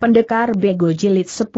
Pendekar Bego Jilid 10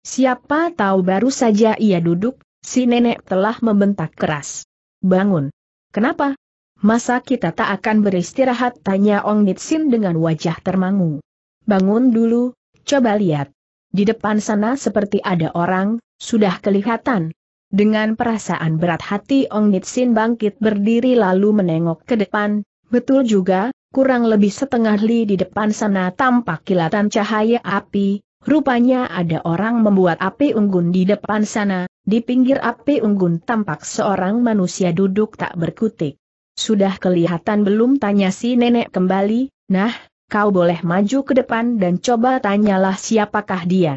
Siapa tahu baru saja ia duduk, si nenek telah membentak keras. Bangun. Kenapa? Masa kita tak akan beristirahat? Tanya Ong Nitsin dengan wajah termangu. Bangun dulu, coba lihat. Di depan sana seperti ada orang, sudah kelihatan. Dengan perasaan berat hati Ong Nitsin bangkit berdiri lalu menengok ke depan, betul juga, kurang lebih setengah li di depan sana tampak kilatan cahaya api, rupanya ada orang membuat api unggun di depan sana, di pinggir api unggun tampak seorang manusia duduk tak berkutik. Sudah kelihatan belum tanya si nenek kembali, nah, kau boleh maju ke depan dan coba tanyalah siapakah dia.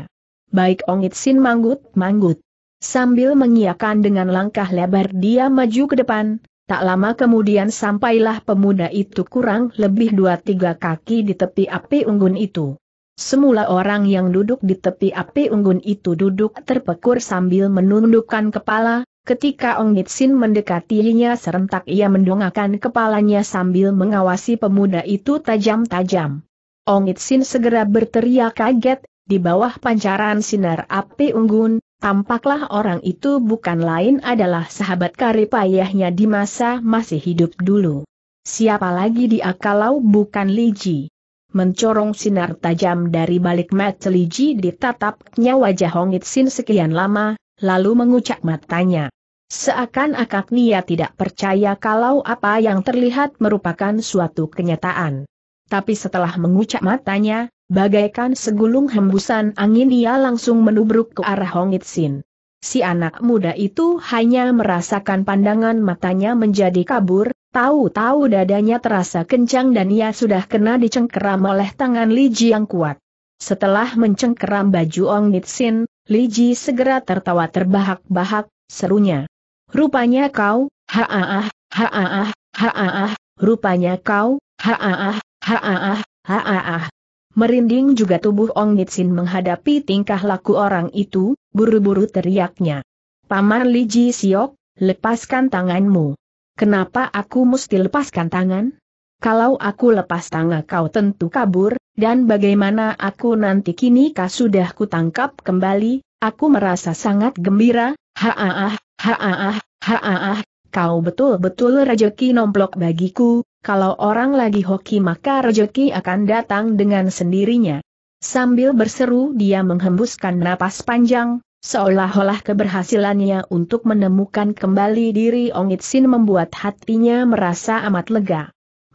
Baik Ongit Sin manggut, manggut. Sambil mengiakan dengan langkah lebar dia maju ke depan, Tak lama kemudian sampailah pemuda itu kurang lebih dua tiga kaki di tepi api unggun itu. Semula orang yang duduk di tepi api unggun itu duduk terpekur sambil menundukkan kepala, ketika Ong Sin mendekatinya serentak ia mendongakkan kepalanya sambil mengawasi pemuda itu tajam-tajam. Ong Nitsin segera berteriak kaget, di bawah pancaran sinar api unggun, Tampaklah orang itu bukan lain adalah sahabat karib ayahnya di masa masih hidup dulu. Siapa lagi dia kalau bukan Liji? Mencorong sinar tajam dari balik mata Liji ditatapnya wajah Hongit Sin sekian lama, lalu mengucap matanya. Seakan-akan Nia tidak percaya kalau apa yang terlihat merupakan suatu kenyataan. Tapi setelah mengucap matanya, Bagaikan segulung hembusan angin ia langsung menubruk ke arah Hong Itsin. Si anak muda itu hanya merasakan pandangan matanya menjadi kabur, tahu-tahu dadanya terasa kencang dan ia sudah kena dicengkeram oleh tangan Li Ji yang kuat. Setelah mencengkeram baju Ong Nitsin, Li Ji segera tertawa terbahak-bahak, serunya. Rupanya kau, ha-ah-ah, rupanya kau, ha-ah-ah. Merinding juga tubuh Ong Nitsin menghadapi tingkah laku orang itu, buru-buru teriaknya. Paman Li Ji Siok, lepaskan tanganmu. Kenapa aku mesti lepaskan tangan? Kalau aku lepas tangan kau tentu kabur, dan bagaimana aku nanti kini kau sudah kutangkap kembali, aku merasa sangat gembira, haaah, haaah, ah kau betul-betul rejeki nomplok bagiku, kalau orang lagi hoki maka rejeki akan datang dengan sendirinya. Sambil berseru dia menghembuskan napas panjang, seolah-olah keberhasilannya untuk menemukan kembali diri Ongit Sin membuat hatinya merasa amat lega.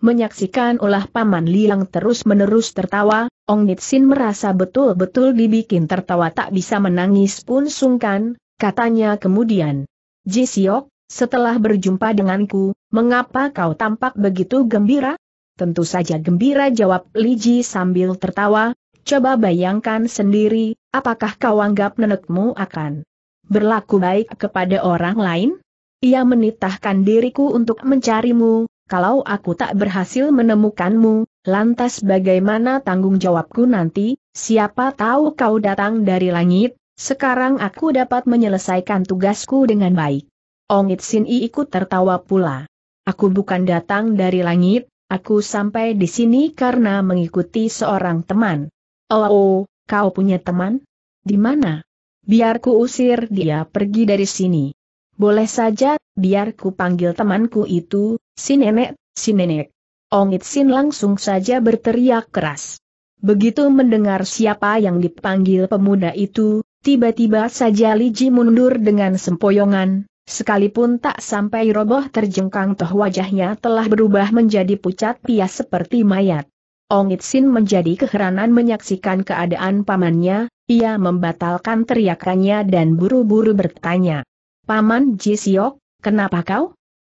Menyaksikan ulah Paman Liang terus-menerus tertawa, Ong Sin merasa betul-betul dibikin tertawa tak bisa menangis pun sungkan, katanya kemudian. Jisiok, setelah berjumpa denganku, mengapa kau tampak begitu gembira? Tentu saja gembira jawab Li Ji sambil tertawa, coba bayangkan sendiri, apakah kau anggap nenekmu akan berlaku baik kepada orang lain? Ia menitahkan diriku untuk mencarimu, kalau aku tak berhasil menemukanmu, lantas bagaimana tanggung jawabku nanti, siapa tahu kau datang dari langit, sekarang aku dapat menyelesaikan tugasku dengan baik. Ongit Sin I ikut tertawa pula. Aku bukan datang dari langit, aku sampai di sini karena mengikuti seorang teman. Oh, oh kau punya teman? Di mana? Biar ku usir dia pergi dari sini. Boleh saja, biar ku panggil temanku itu, si nenek, si nenek. Ongit Sin langsung saja berteriak keras. Begitu mendengar siapa yang dipanggil pemuda itu, tiba-tiba saja Liji mundur dengan sempoyongan, Sekalipun tak sampai roboh terjengkang toh wajahnya telah berubah menjadi pucat pias seperti mayat. Ongit Sin menjadi keheranan menyaksikan keadaan pamannya, ia membatalkan teriakannya dan buru-buru bertanya. Paman Ji Siok, kenapa kau?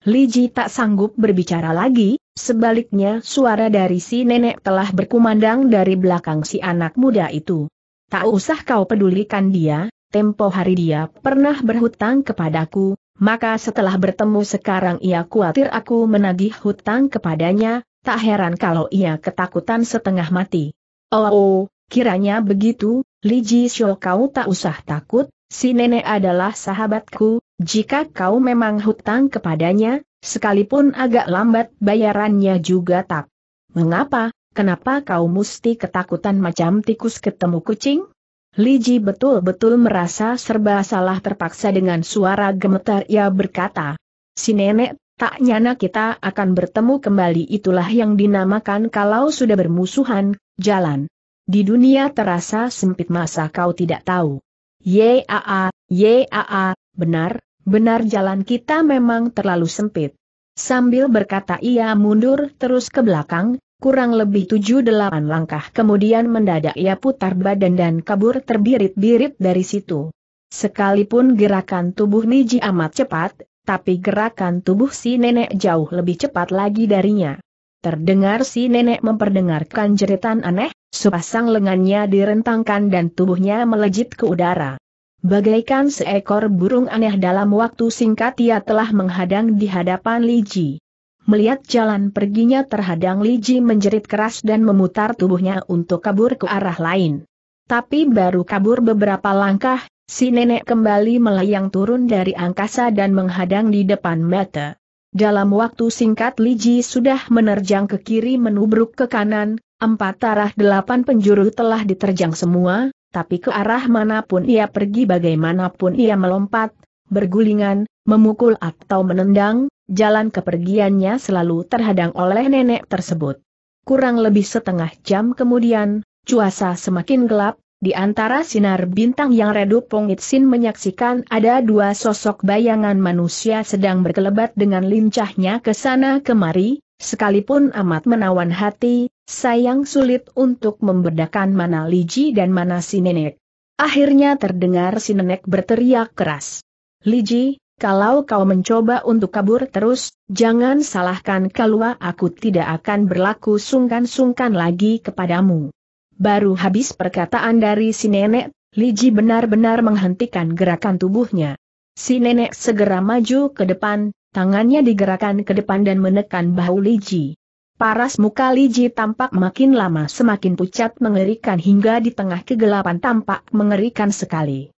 Li Ji tak sanggup berbicara lagi, sebaliknya suara dari si nenek telah berkumandang dari belakang si anak muda itu. Tak usah kau pedulikan dia, tempo hari dia pernah berhutang kepadaku, maka setelah bertemu sekarang ia khawatir aku menagih hutang kepadanya, tak heran kalau ia ketakutan setengah mati. Oh, oh kiranya begitu, Li Ji Xiu kau tak usah takut, si nenek adalah sahabatku, jika kau memang hutang kepadanya, sekalipun agak lambat bayarannya juga tak. Mengapa, kenapa kau mesti ketakutan macam tikus ketemu kucing? Liji betul-betul merasa serba salah terpaksa dengan suara gemetar ia berkata. Si nenek, tak nyana kita akan bertemu kembali itulah yang dinamakan kalau sudah bermusuhan, jalan. Di dunia terasa sempit masa kau tidak tahu. Yaa, yaa, benar, benar jalan kita memang terlalu sempit. Sambil berkata ia mundur terus ke belakang, Kurang lebih tujuh delapan langkah kemudian mendadak ia putar badan dan kabur terbirit-birit dari situ. Sekalipun gerakan tubuh Niji amat cepat, tapi gerakan tubuh si nenek jauh lebih cepat lagi darinya. Terdengar si nenek memperdengarkan jeritan aneh, sepasang lengannya direntangkan dan tubuhnya melejit ke udara. Bagaikan seekor burung aneh dalam waktu singkat ia telah menghadang di hadapan Liji. Melihat jalan perginya terhadang Li Ji menjerit keras dan memutar tubuhnya untuk kabur ke arah lain. Tapi baru kabur beberapa langkah, si nenek kembali melayang turun dari angkasa dan menghadang di depan mata. Dalam waktu singkat Li Ji sudah menerjang ke kiri menubruk ke kanan, empat arah delapan penjuru telah diterjang semua, tapi ke arah manapun ia pergi bagaimanapun ia melompat, bergulingan, memukul atau menendang, jalan kepergiannya selalu terhadang oleh nenek tersebut. Kurang lebih setengah jam kemudian, cuaca semakin gelap, di antara sinar bintang yang redup Pongit Sin menyaksikan ada dua sosok bayangan manusia sedang berkelebat dengan lincahnya ke sana kemari, sekalipun amat menawan hati, sayang sulit untuk membedakan mana Liji dan mana si nenek. Akhirnya terdengar si nenek berteriak keras. Liji, kalau kau mencoba untuk kabur terus, jangan salahkan kalau aku tidak akan berlaku sungkan-sungkan lagi kepadamu. Baru habis perkataan dari si nenek, Liji benar-benar menghentikan gerakan tubuhnya. Si nenek segera maju ke depan, tangannya digerakkan ke depan dan menekan bahu Liji. Paras muka Liji tampak makin lama semakin pucat mengerikan hingga di tengah kegelapan tampak mengerikan sekali.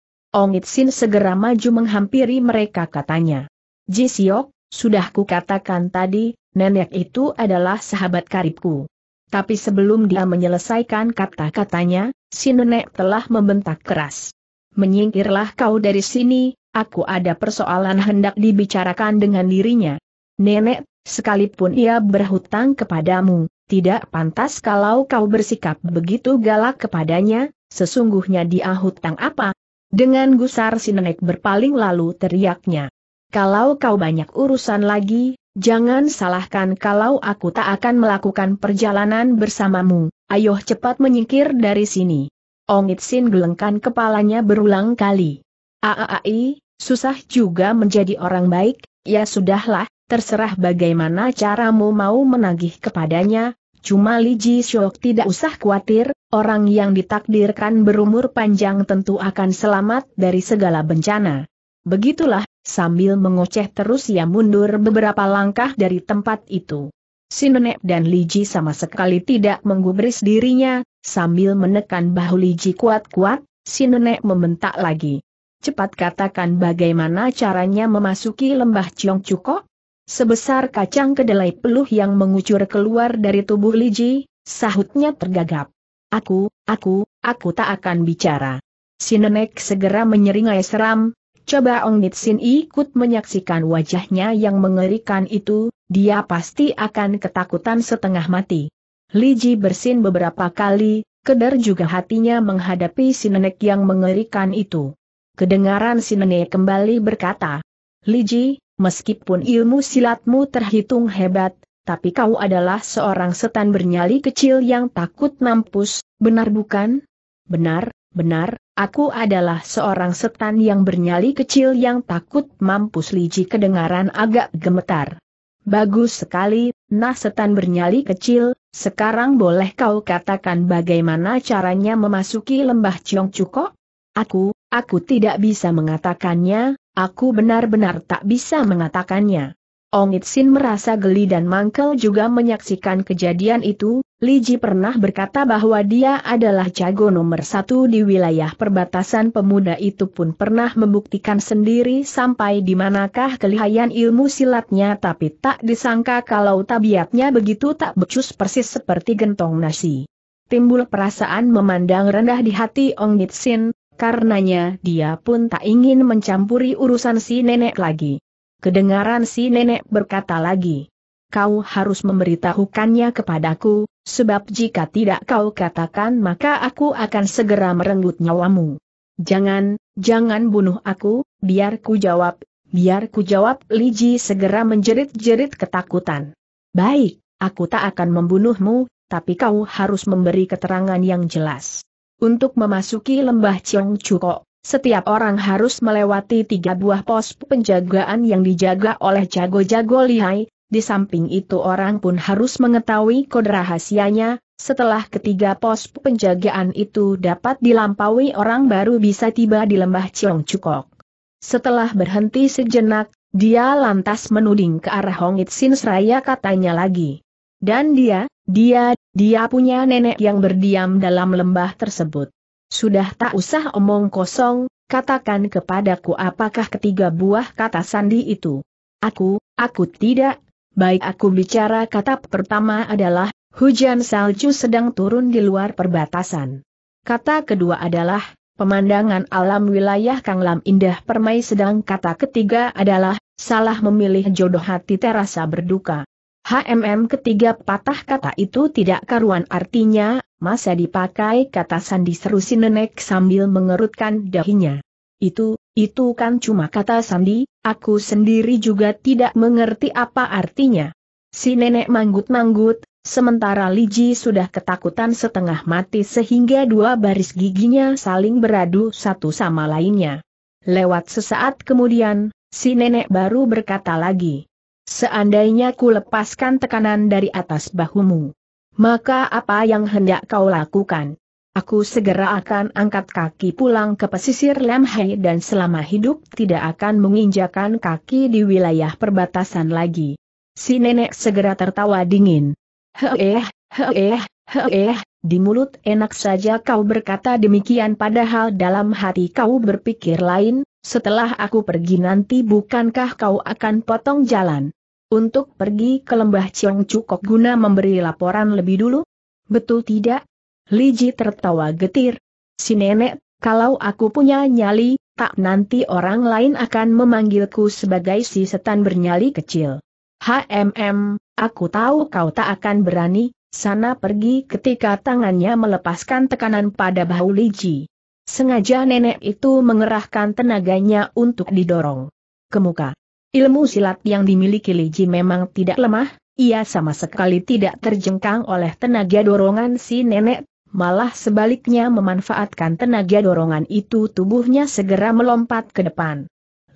Sin segera maju menghampiri mereka katanya. Ji Siok, sudah kukatakan tadi, nenek itu adalah sahabat karibku. Tapi sebelum dia menyelesaikan kata-katanya, si nenek telah membentak keras. Menyingkirlah kau dari sini, aku ada persoalan hendak dibicarakan dengan dirinya. Nenek, sekalipun ia berhutang kepadamu, tidak pantas kalau kau bersikap begitu galak kepadanya, sesungguhnya dia hutang apa, dengan gusar si nenek berpaling lalu teriaknya. Kalau kau banyak urusan lagi, jangan salahkan kalau aku tak akan melakukan perjalanan bersamamu, ayo cepat menyingkir dari sini. Ong Itsin gelengkan kepalanya berulang kali. Aai, susah juga menjadi orang baik, ya sudahlah, terserah bagaimana caramu mau menagih kepadanya, Cuma Li Ji Shok tidak usah khawatir, orang yang ditakdirkan berumur panjang tentu akan selamat dari segala bencana. Begitulah, sambil mengoceh terus ia mundur beberapa langkah dari tempat itu. Si Sinenek dan Li Ji sama sekali tidak menggubris dirinya, sambil menekan bahu Li Ji kuat-kuat, si Sinenek membentak lagi. Cepat katakan bagaimana caranya memasuki lembah Ciong Cukok? sebesar kacang kedelai peluh yang mengucur keluar dari tubuh Liji, sahutnya tergagap. Aku, aku, aku tak akan bicara. Si nenek segera menyeringai seram, coba Ong Nitsin ikut menyaksikan wajahnya yang mengerikan itu, dia pasti akan ketakutan setengah mati. Liji bersin beberapa kali, kedar juga hatinya menghadapi si nenek yang mengerikan itu. Kedengaran si nenek kembali berkata, Liji, Meskipun ilmu silatmu terhitung hebat, tapi kau adalah seorang setan bernyali kecil yang takut mampus, benar bukan? Benar, benar, aku adalah seorang setan yang bernyali kecil yang takut mampus liji kedengaran agak gemetar. Bagus sekali, nah setan bernyali kecil, sekarang boleh kau katakan bagaimana caranya memasuki lembah Ciong Cuko? Aku, aku tidak bisa mengatakannya, Aku benar-benar tak bisa mengatakannya. Ong Itsin merasa geli dan Mangkel juga menyaksikan kejadian itu, Li Ji pernah berkata bahwa dia adalah jago nomor satu di wilayah perbatasan pemuda itu pun pernah membuktikan sendiri sampai di manakah kelihayan ilmu silatnya tapi tak disangka kalau tabiatnya begitu tak becus persis seperti gentong nasi. Timbul perasaan memandang rendah di hati Ong Nitsin, Karenanya dia pun tak ingin mencampuri urusan si nenek lagi. Kedengaran si nenek berkata lagi. Kau harus memberitahukannya kepadaku, sebab jika tidak kau katakan maka aku akan segera merenggut nyawamu. Jangan, jangan bunuh aku, biar ku jawab, biar ku jawab Liji segera menjerit-jerit ketakutan. Baik, aku tak akan membunuhmu, tapi kau harus memberi keterangan yang jelas. Untuk memasuki lembah Chiong Chuko, setiap orang harus melewati tiga buah pos penjagaan yang dijaga oleh jago-jago lihai, di samping itu orang pun harus mengetahui kode rahasianya, setelah ketiga pos penjagaan itu dapat dilampaui orang baru bisa tiba di lembah Chiong Chukok. Setelah berhenti sejenak, dia lantas menuding ke arah Hongit Sin Seraya katanya lagi. Dan dia, dia, dia punya nenek yang berdiam dalam lembah tersebut. Sudah tak usah omong kosong, katakan kepadaku apakah ketiga buah kata sandi itu. Aku, aku tidak, baik aku bicara kata pertama adalah, hujan salju sedang turun di luar perbatasan. Kata kedua adalah, pemandangan alam wilayah Kang Lam indah permai sedang kata ketiga adalah, salah memilih jodoh hati terasa berduka. HMM ketiga patah kata itu tidak karuan artinya, masa dipakai kata sandi seru si nenek sambil mengerutkan dahinya. Itu, itu kan cuma kata sandi, aku sendiri juga tidak mengerti apa artinya. Si nenek manggut-manggut, sementara Liji sudah ketakutan setengah mati sehingga dua baris giginya saling beradu satu sama lainnya. Lewat sesaat kemudian, si nenek baru berkata lagi. Seandainya ku lepaskan tekanan dari atas bahumu, maka apa yang hendak kau lakukan? Aku segera akan angkat kaki pulang ke pesisir Lemhai dan selama hidup tidak akan menginjakan kaki di wilayah perbatasan lagi. Si nenek segera tertawa dingin. Heeh, heeh, heeh, di mulut enak saja kau berkata demikian padahal dalam hati kau berpikir lain, setelah aku pergi nanti bukankah kau akan potong jalan? Untuk pergi ke lembah Ciong Cukok guna memberi laporan lebih dulu? Betul tidak? Liji tertawa getir. Si nenek, kalau aku punya nyali, tak nanti orang lain akan memanggilku sebagai si setan bernyali kecil. HMM, aku tahu kau tak akan berani, sana pergi ketika tangannya melepaskan tekanan pada bahu Liji. Sengaja nenek itu mengerahkan tenaganya untuk didorong Kemuka, Ilmu silat yang dimiliki Liji memang tidak lemah, ia sama sekali tidak terjengkang oleh tenaga dorongan si nenek, malah sebaliknya memanfaatkan tenaga dorongan itu tubuhnya segera melompat ke depan.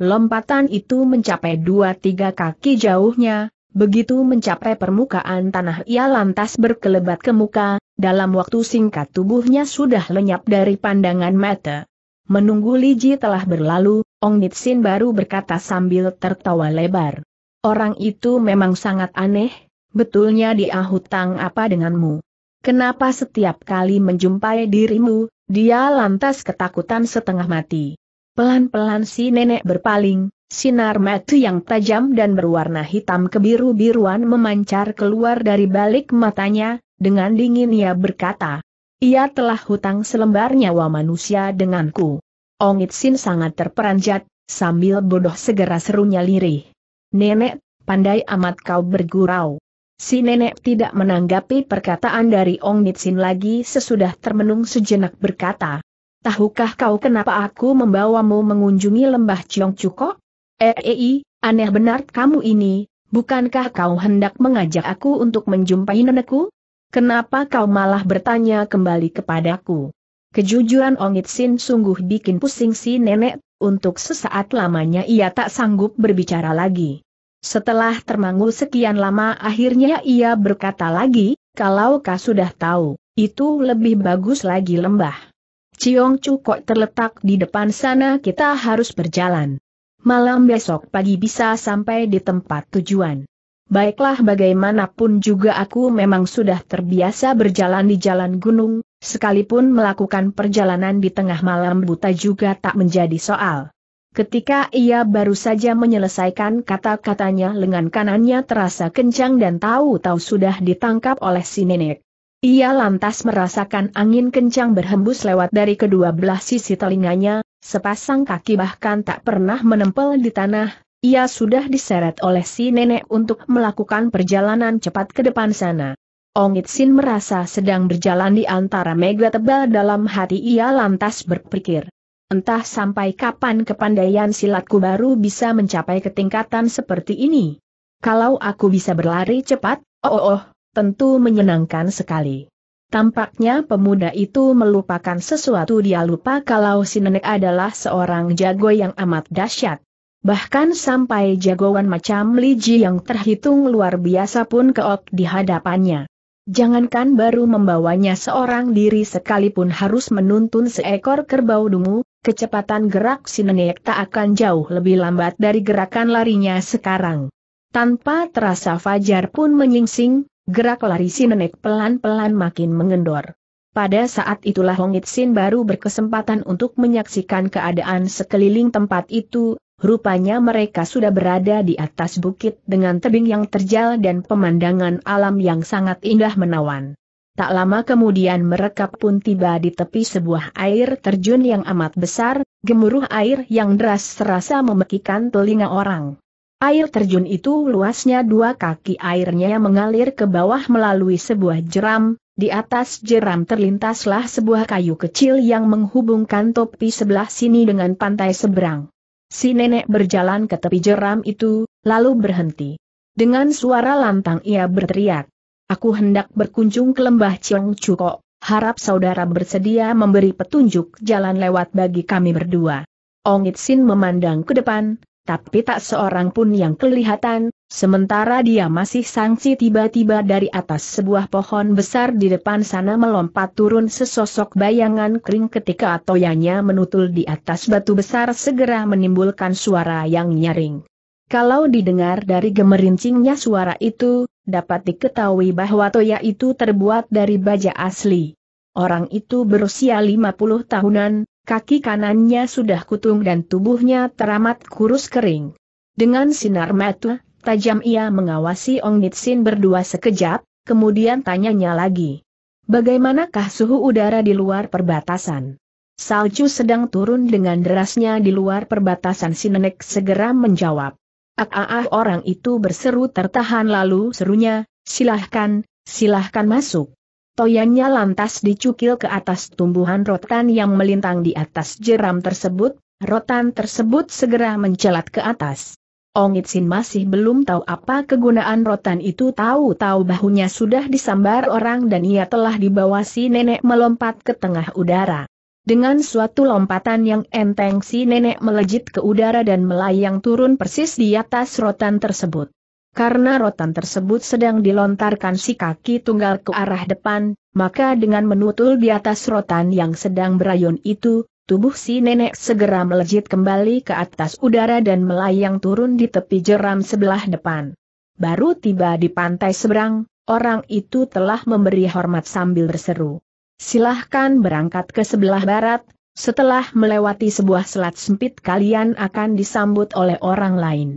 Lompatan itu mencapai dua tiga kaki jauhnya, begitu mencapai permukaan tanah ia lantas berkelebat ke muka, dalam waktu singkat tubuhnya sudah lenyap dari pandangan mata. Menunggu Liji telah berlalu, Ong Nitsin baru berkata sambil tertawa lebar. Orang itu memang sangat aneh, betulnya dia hutang apa denganmu? Kenapa setiap kali menjumpai dirimu, dia lantas ketakutan setengah mati? Pelan-pelan si nenek berpaling, sinar mata yang tajam dan berwarna hitam kebiru-biruan memancar keluar dari balik matanya, dengan dingin ia berkata, ia telah hutang selembar nyawa manusia denganku. Ongit Sin sangat terperanjat, sambil bodoh segera serunya lirih. Nenek, pandai amat kau bergurau. Si nenek tidak menanggapi perkataan dari Ong Nitsin lagi sesudah termenung sejenak berkata, Tahukah kau kenapa aku membawamu mengunjungi lembah Ciong Cuko? Eei, eh, eh, aneh benar kamu ini, bukankah kau hendak mengajak aku untuk menjumpai nenekku? Kenapa kau malah bertanya kembali kepadaku? Kejujuran Ongit Sin sungguh bikin pusing si nenek, untuk sesaat lamanya ia tak sanggup berbicara lagi. Setelah termangu sekian lama akhirnya ia berkata lagi, kalau kau sudah tahu, itu lebih bagus lagi lembah. Ciong kok terletak di depan sana kita harus berjalan. Malam besok pagi bisa sampai di tempat tujuan. Baiklah bagaimanapun juga aku memang sudah terbiasa berjalan di jalan gunung, sekalipun melakukan perjalanan di tengah malam buta juga tak menjadi soal. Ketika ia baru saja menyelesaikan kata-katanya lengan kanannya terasa kencang dan tahu-tahu sudah ditangkap oleh si nenek. Ia lantas merasakan angin kencang berhembus lewat dari kedua belah sisi telinganya, sepasang kaki bahkan tak pernah menempel di tanah, ia sudah diseret oleh si nenek untuk melakukan perjalanan cepat ke depan sana. Ongit Sin merasa sedang berjalan di antara mega tebal dalam hati ia lantas berpikir. Entah sampai kapan kepandaian silatku baru bisa mencapai ketingkatan seperti ini. Kalau aku bisa berlari cepat, oh, oh oh, tentu menyenangkan sekali. Tampaknya pemuda itu melupakan sesuatu dia lupa kalau si nenek adalah seorang jago yang amat dahsyat. Bahkan sampai jagoan macam Li Ji yang terhitung luar biasa pun keok di hadapannya. Jangankan baru membawanya seorang diri sekalipun harus menuntun seekor kerbau dungu, kecepatan gerak si nenek tak akan jauh lebih lambat dari gerakan larinya sekarang. Tanpa terasa Fajar pun menyingsing, gerak lari si nenek pelan-pelan makin mengendor. Pada saat itulah Hong Sin baru berkesempatan untuk menyaksikan keadaan sekeliling tempat itu, Rupanya mereka sudah berada di atas bukit dengan tebing yang terjal dan pemandangan alam yang sangat indah menawan. Tak lama kemudian mereka pun tiba di tepi sebuah air terjun yang amat besar, gemuruh air yang deras serasa memekikan telinga orang. Air terjun itu luasnya dua kaki airnya mengalir ke bawah melalui sebuah jeram, di atas jeram terlintaslah sebuah kayu kecil yang menghubungkan topi sebelah sini dengan pantai seberang. Si nenek berjalan ke tepi jeram itu, lalu berhenti. Dengan suara lantang ia berteriak. Aku hendak berkunjung ke lembah Ciong Chuko, harap saudara bersedia memberi petunjuk jalan lewat bagi kami berdua. Ong Itsin memandang ke depan, tapi tak seorang pun yang kelihatan, Sementara dia masih sangsi tiba-tiba dari atas sebuah pohon besar di depan sana melompat turun sesosok bayangan kering ketika atoyanya menutul di atas batu besar segera menimbulkan suara yang nyaring. Kalau didengar dari gemerincingnya suara itu, dapat diketahui bahwa toya itu terbuat dari baja asli. Orang itu berusia 50 tahunan, kaki kanannya sudah kutung dan tubuhnya teramat kurus kering. Dengan sinar mata, Tajam ia mengawasi Ong Nitsin berdua sekejap, kemudian tanyanya lagi. Bagaimanakah suhu udara di luar perbatasan? Salju sedang turun dengan derasnya di luar perbatasan si nenek segera menjawab. Ah, ah, ah orang itu berseru tertahan lalu serunya, silahkan, silahkan masuk. Toyannya lantas dicukil ke atas tumbuhan rotan yang melintang di atas jeram tersebut, rotan tersebut segera mencelat ke atas. Ongitsin masih belum tahu apa kegunaan rotan itu tahu-tahu bahunya sudah disambar orang dan ia telah dibawa si nenek melompat ke tengah udara. Dengan suatu lompatan yang enteng si nenek melejit ke udara dan melayang turun persis di atas rotan tersebut. Karena rotan tersebut sedang dilontarkan si kaki tunggal ke arah depan, maka dengan menutul di atas rotan yang sedang berayun itu, Tubuh si nenek segera melejit kembali ke atas udara dan melayang turun di tepi jeram sebelah depan. Baru tiba di pantai seberang, orang itu telah memberi hormat sambil berseru. Silahkan berangkat ke sebelah barat, setelah melewati sebuah selat sempit kalian akan disambut oleh orang lain.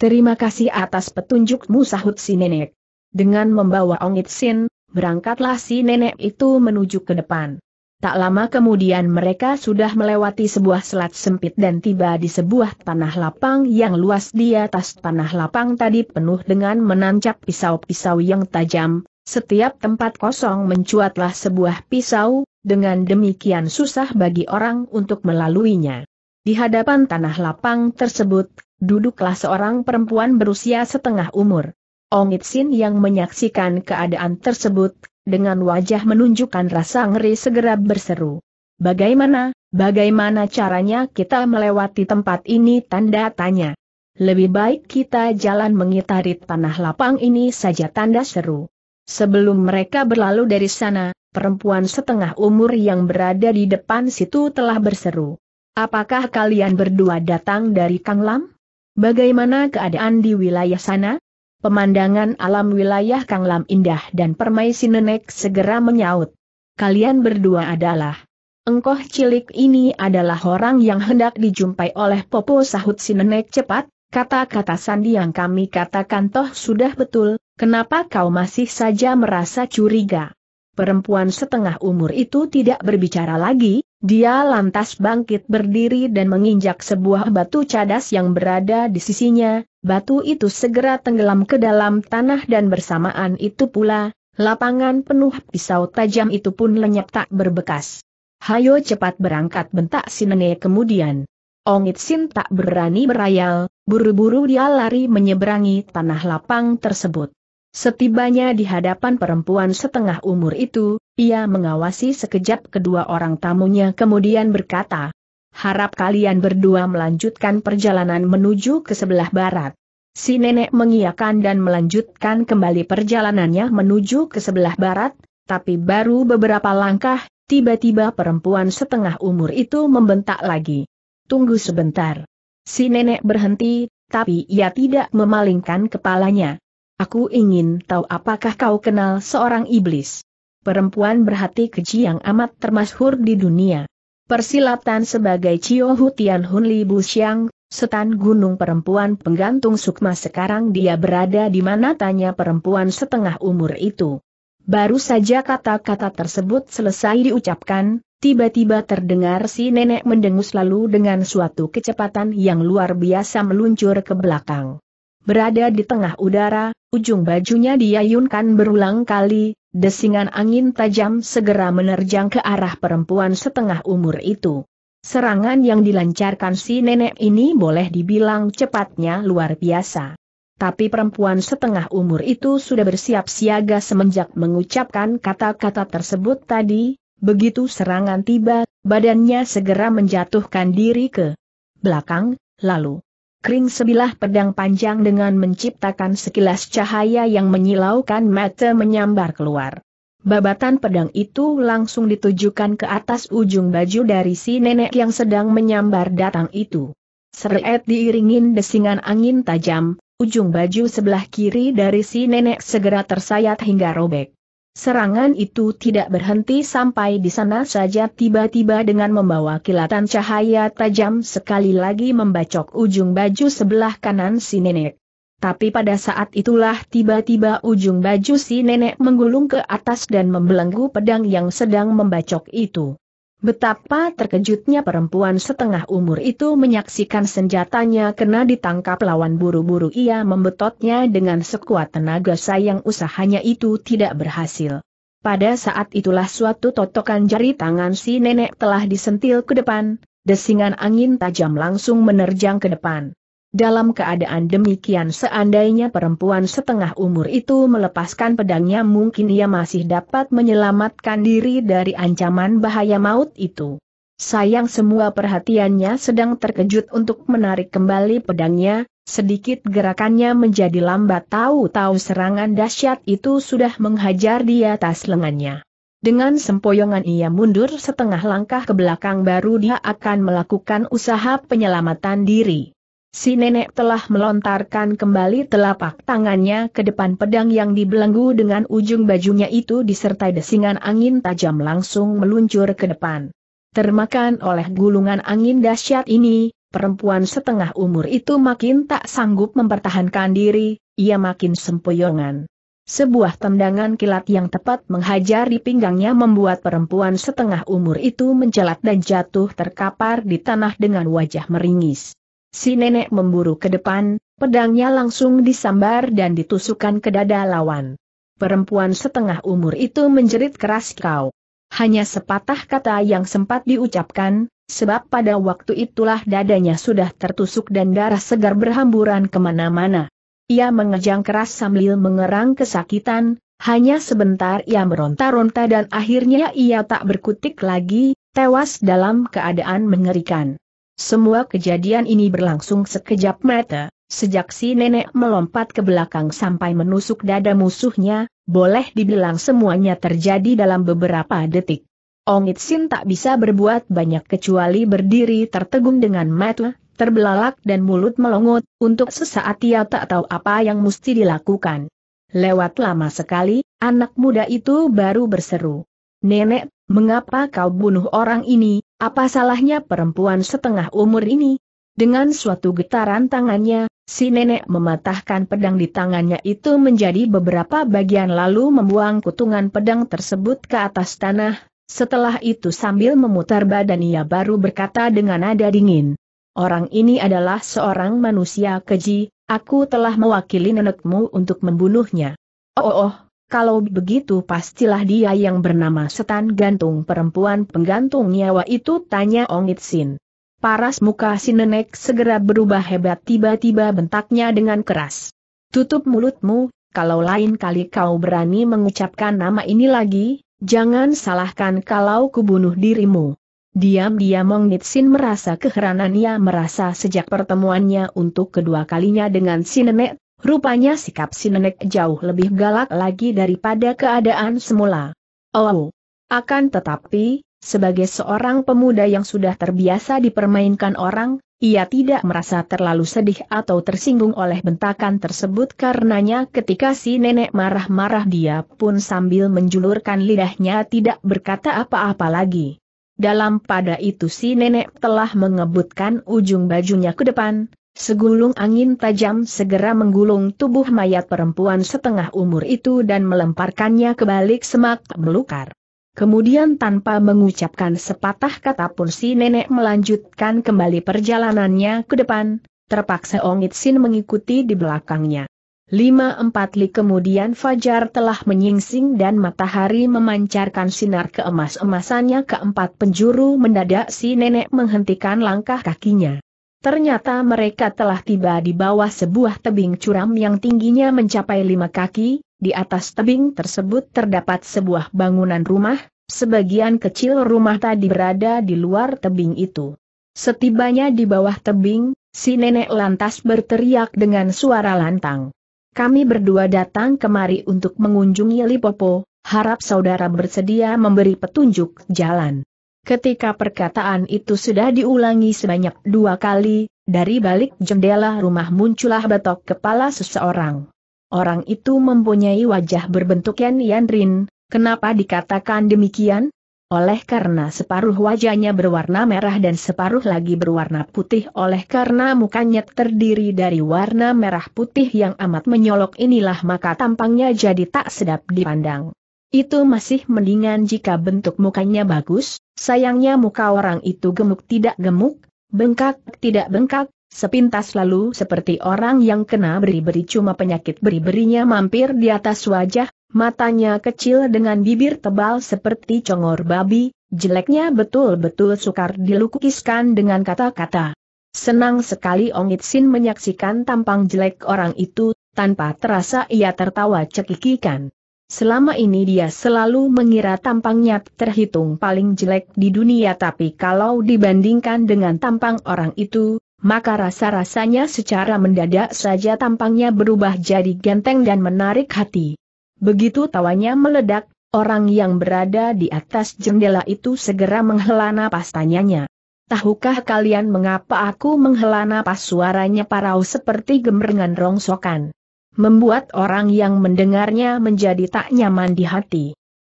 Terima kasih atas petunjukmu sahut si nenek. Dengan membawa ongit sin, berangkatlah si nenek itu menuju ke depan. Tak lama kemudian mereka sudah melewati sebuah selat sempit dan tiba di sebuah tanah lapang yang luas di atas tanah lapang tadi penuh dengan menancap pisau-pisau yang tajam, setiap tempat kosong mencuatlah sebuah pisau, dengan demikian susah bagi orang untuk melaluinya. Di hadapan tanah lapang tersebut, duduklah seorang perempuan berusia setengah umur. Ong Sin yang menyaksikan keadaan tersebut, dengan wajah menunjukkan rasa ngeri segera berseru. Bagaimana, bagaimana caranya kita melewati tempat ini tanda tanya. Lebih baik kita jalan mengitari tanah lapang ini saja tanda seru. Sebelum mereka berlalu dari sana, perempuan setengah umur yang berada di depan situ telah berseru. Apakah kalian berdua datang dari Kang Lam? Bagaimana keadaan di wilayah sana? Pemandangan alam wilayah Kanglam indah dan Permai Sinenek segera menyaut. Kalian berdua adalah. Engkoh cilik ini adalah orang yang hendak dijumpai oleh Popo sahut Sinenek cepat, kata-kata sandi yang kami katakan toh sudah betul, kenapa kau masih saja merasa curiga? perempuan setengah umur itu tidak berbicara lagi, dia lantas bangkit berdiri dan menginjak sebuah batu cadas yang berada di sisinya, batu itu segera tenggelam ke dalam tanah dan bersamaan itu pula, lapangan penuh pisau tajam itu pun lenyap tak berbekas. Hayo cepat berangkat bentak si nenek kemudian. Ongit Sin tak berani berayal, buru-buru dia lari menyeberangi tanah lapang tersebut. Setibanya di hadapan perempuan setengah umur itu, ia mengawasi sekejap kedua orang tamunya kemudian berkata, Harap kalian berdua melanjutkan perjalanan menuju ke sebelah barat. Si nenek mengiakan dan melanjutkan kembali perjalanannya menuju ke sebelah barat, tapi baru beberapa langkah, tiba-tiba perempuan setengah umur itu membentak lagi. Tunggu sebentar. Si nenek berhenti, tapi ia tidak memalingkan kepalanya. Aku ingin tahu apakah kau kenal seorang iblis. Perempuan berhati keji yang amat termasyhur di dunia. Persilatan sebagai Cio Hutian Hun Li Bu Xiang, setan gunung perempuan penggantung sukma sekarang dia berada di mana tanya perempuan setengah umur itu. Baru saja kata-kata tersebut selesai diucapkan, tiba-tiba terdengar si nenek mendengus lalu dengan suatu kecepatan yang luar biasa meluncur ke belakang. Berada di tengah udara, ujung bajunya diayunkan berulang kali, desingan angin tajam segera menerjang ke arah perempuan setengah umur itu. Serangan yang dilancarkan si nenek ini boleh dibilang cepatnya luar biasa. Tapi perempuan setengah umur itu sudah bersiap siaga semenjak mengucapkan kata-kata tersebut tadi, begitu serangan tiba, badannya segera menjatuhkan diri ke belakang, lalu Kring sebilah pedang panjang dengan menciptakan sekilas cahaya yang menyilaukan mata menyambar keluar. Babatan pedang itu langsung ditujukan ke atas ujung baju dari si nenek yang sedang menyambar datang itu. Seret diiringin desingan angin tajam, ujung baju sebelah kiri dari si nenek segera tersayat hingga robek. Serangan itu tidak berhenti sampai di sana saja tiba-tiba dengan membawa kilatan cahaya tajam sekali lagi membacok ujung baju sebelah kanan si nenek. Tapi pada saat itulah tiba-tiba ujung baju si nenek menggulung ke atas dan membelenggu pedang yang sedang membacok itu. Betapa terkejutnya perempuan setengah umur itu menyaksikan senjatanya kena ditangkap lawan buru-buru ia membetotnya dengan sekuat tenaga sayang usahanya itu tidak berhasil. Pada saat itulah suatu totokan jari tangan si nenek telah disentil ke depan, desingan angin tajam langsung menerjang ke depan. Dalam keadaan demikian seandainya perempuan setengah umur itu melepaskan pedangnya mungkin ia masih dapat menyelamatkan diri dari ancaman bahaya maut itu. Sayang semua perhatiannya sedang terkejut untuk menarik kembali pedangnya, sedikit gerakannya menjadi lambat tahu-tahu serangan dahsyat itu sudah menghajar di atas lengannya. Dengan sempoyongan ia mundur setengah langkah ke belakang baru dia akan melakukan usaha penyelamatan diri. Si nenek telah melontarkan kembali telapak tangannya ke depan pedang yang dibelenggu dengan ujung bajunya itu disertai desingan angin tajam langsung meluncur ke depan. Termakan oleh gulungan angin dahsyat ini, perempuan setengah umur itu makin tak sanggup mempertahankan diri, ia makin sempoyongan. Sebuah tendangan kilat yang tepat menghajar di pinggangnya membuat perempuan setengah umur itu menjelat dan jatuh terkapar di tanah dengan wajah meringis. Si nenek memburu ke depan, pedangnya langsung disambar dan ditusukkan ke dada lawan. Perempuan setengah umur itu menjerit keras kau. Hanya sepatah kata yang sempat diucapkan, sebab pada waktu itulah dadanya sudah tertusuk dan darah segar berhamburan kemana-mana. Ia mengejang keras sambil mengerang kesakitan, hanya sebentar ia meronta-ronta dan akhirnya ia tak berkutik lagi, tewas dalam keadaan mengerikan. Semua kejadian ini berlangsung sekejap mata, sejak si nenek melompat ke belakang sampai menusuk dada musuhnya, boleh dibilang semuanya terjadi dalam beberapa detik. Ong Itsin tak bisa berbuat banyak kecuali berdiri tertegun dengan mata, terbelalak dan mulut melongot, untuk sesaat ia tak tahu apa yang mesti dilakukan. Lewat lama sekali, anak muda itu baru berseru. Nenek, Mengapa kau bunuh orang ini, apa salahnya perempuan setengah umur ini? Dengan suatu getaran tangannya, si nenek mematahkan pedang di tangannya itu menjadi beberapa bagian lalu membuang kutungan pedang tersebut ke atas tanah, setelah itu sambil memutar badan ia baru berkata dengan nada dingin. Orang ini adalah seorang manusia keji, aku telah mewakili nenekmu untuk membunuhnya. Oh, oh, oh kalau begitu pastilah dia yang bernama setan gantung perempuan penggantung nyawa itu tanya Ongit Sin. Paras muka si nenek segera berubah hebat tiba-tiba bentaknya dengan keras. Tutup mulutmu, kalau lain kali kau berani mengucapkan nama ini lagi, jangan salahkan kalau kubunuh dirimu. Diam-diam Ongit Sin merasa keheranannya merasa sejak pertemuannya untuk kedua kalinya dengan si nenek Rupanya sikap si nenek jauh lebih galak lagi daripada keadaan semula. Oh, akan tetapi, sebagai seorang pemuda yang sudah terbiasa dipermainkan orang, ia tidak merasa terlalu sedih atau tersinggung oleh bentakan tersebut karenanya ketika si nenek marah-marah dia pun sambil menjulurkan lidahnya tidak berkata apa-apa lagi. Dalam pada itu si nenek telah mengebutkan ujung bajunya ke depan, Segulung angin tajam segera menggulung tubuh mayat perempuan setengah umur itu dan melemparkannya ke balik semak belukar. Kemudian tanpa mengucapkan sepatah kata pun si nenek melanjutkan kembali perjalanannya ke depan, terpaksa Ongit Sin mengikuti di belakangnya. Lima empat li kemudian Fajar telah menyingsing dan matahari memancarkan sinar keemas-emasannya ke empat penjuru mendadak si nenek menghentikan langkah kakinya. Ternyata mereka telah tiba di bawah sebuah tebing curam yang tingginya mencapai lima kaki, di atas tebing tersebut terdapat sebuah bangunan rumah, sebagian kecil rumah tadi berada di luar tebing itu. Setibanya di bawah tebing, si nenek lantas berteriak dengan suara lantang. Kami berdua datang kemari untuk mengunjungi Lipopo, harap saudara bersedia memberi petunjuk jalan. Ketika perkataan itu sudah diulangi sebanyak dua kali, dari balik jendela rumah muncullah betok kepala seseorang. Orang itu mempunyai wajah berbentuk yan-yan rin, kenapa dikatakan demikian? Oleh karena separuh wajahnya berwarna merah dan separuh lagi berwarna putih oleh karena mukanya terdiri dari warna merah putih yang amat menyolok inilah maka tampangnya jadi tak sedap dipandang. Itu masih mendingan jika bentuk mukanya bagus, Sayangnya muka orang itu gemuk tidak gemuk, bengkak tidak bengkak, sepintas lalu seperti orang yang kena beri-beri cuma penyakit beri-berinya mampir di atas wajah, matanya kecil dengan bibir tebal seperti congor babi, jeleknya betul-betul sukar dilukiskan dengan kata-kata. Senang sekali Ong Itsin menyaksikan tampang jelek orang itu, tanpa terasa ia tertawa cekikikan. Selama ini dia selalu mengira tampangnya terhitung paling jelek di dunia tapi kalau dibandingkan dengan tampang orang itu, maka rasa-rasanya secara mendadak saja tampangnya berubah jadi genteng dan menarik hati. Begitu tawanya meledak, orang yang berada di atas jendela itu segera menghela napas tanyanya. Tahukah kalian mengapa aku menghela napas suaranya parau seperti gemerengan rongsokan? membuat orang yang mendengarnya menjadi tak nyaman di hati.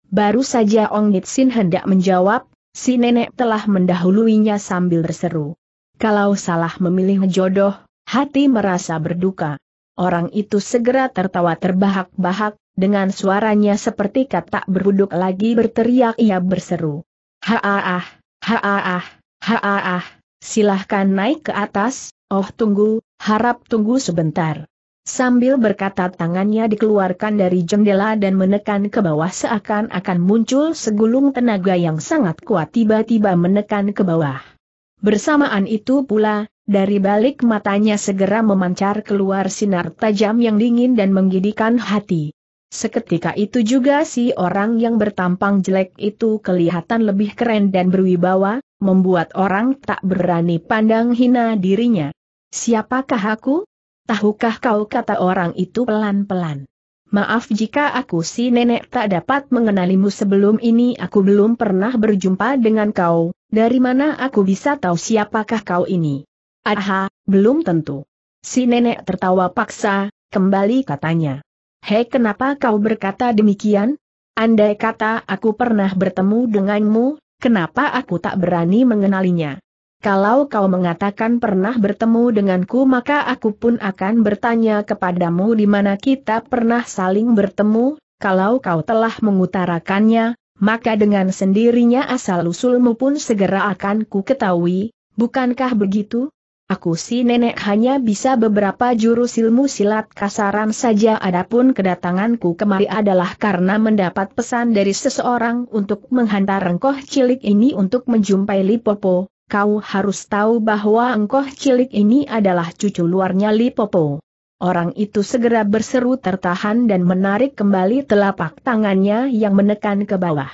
Baru saja Ong Nitsin hendak menjawab, si nenek telah mendahuluinya sambil berseru. Kalau salah memilih jodoh, hati merasa berduka. Orang itu segera tertawa terbahak-bahak, dengan suaranya seperti katak beruduk lagi berteriak ia berseru. Haaah, haaah, ah silahkan naik ke atas, oh tunggu, harap tunggu sebentar. Sambil berkata tangannya dikeluarkan dari jendela dan menekan ke bawah seakan-akan muncul segulung tenaga yang sangat kuat tiba-tiba menekan ke bawah. Bersamaan itu pula, dari balik matanya segera memancar keluar sinar tajam yang dingin dan menggidikan hati. Seketika itu juga si orang yang bertampang jelek itu kelihatan lebih keren dan berwibawa, membuat orang tak berani pandang hina dirinya. Siapakah aku? Tahukah kau kata orang itu pelan-pelan? Maaf jika aku si nenek tak dapat mengenalimu sebelum ini aku belum pernah berjumpa dengan kau, dari mana aku bisa tahu siapakah kau ini? Aha, belum tentu. Si nenek tertawa paksa, kembali katanya. Hei kenapa kau berkata demikian? Andai kata aku pernah bertemu denganmu, kenapa aku tak berani mengenalinya? Kalau kau mengatakan pernah bertemu denganku maka aku pun akan bertanya kepadamu di mana kita pernah saling bertemu, kalau kau telah mengutarakannya, maka dengan sendirinya asal-usulmu pun segera akan ku ketahui, bukankah begitu? Aku si nenek hanya bisa beberapa jurus ilmu silat kasaran saja adapun kedatanganku kemari adalah karena mendapat pesan dari seseorang untuk menghantar rengkoh cilik ini untuk menjumpai Lipopo, kau harus tahu bahwa engkau cilik ini adalah cucu luarnya Lipopo. Orang itu segera berseru tertahan dan menarik kembali telapak tangannya yang menekan ke bawah.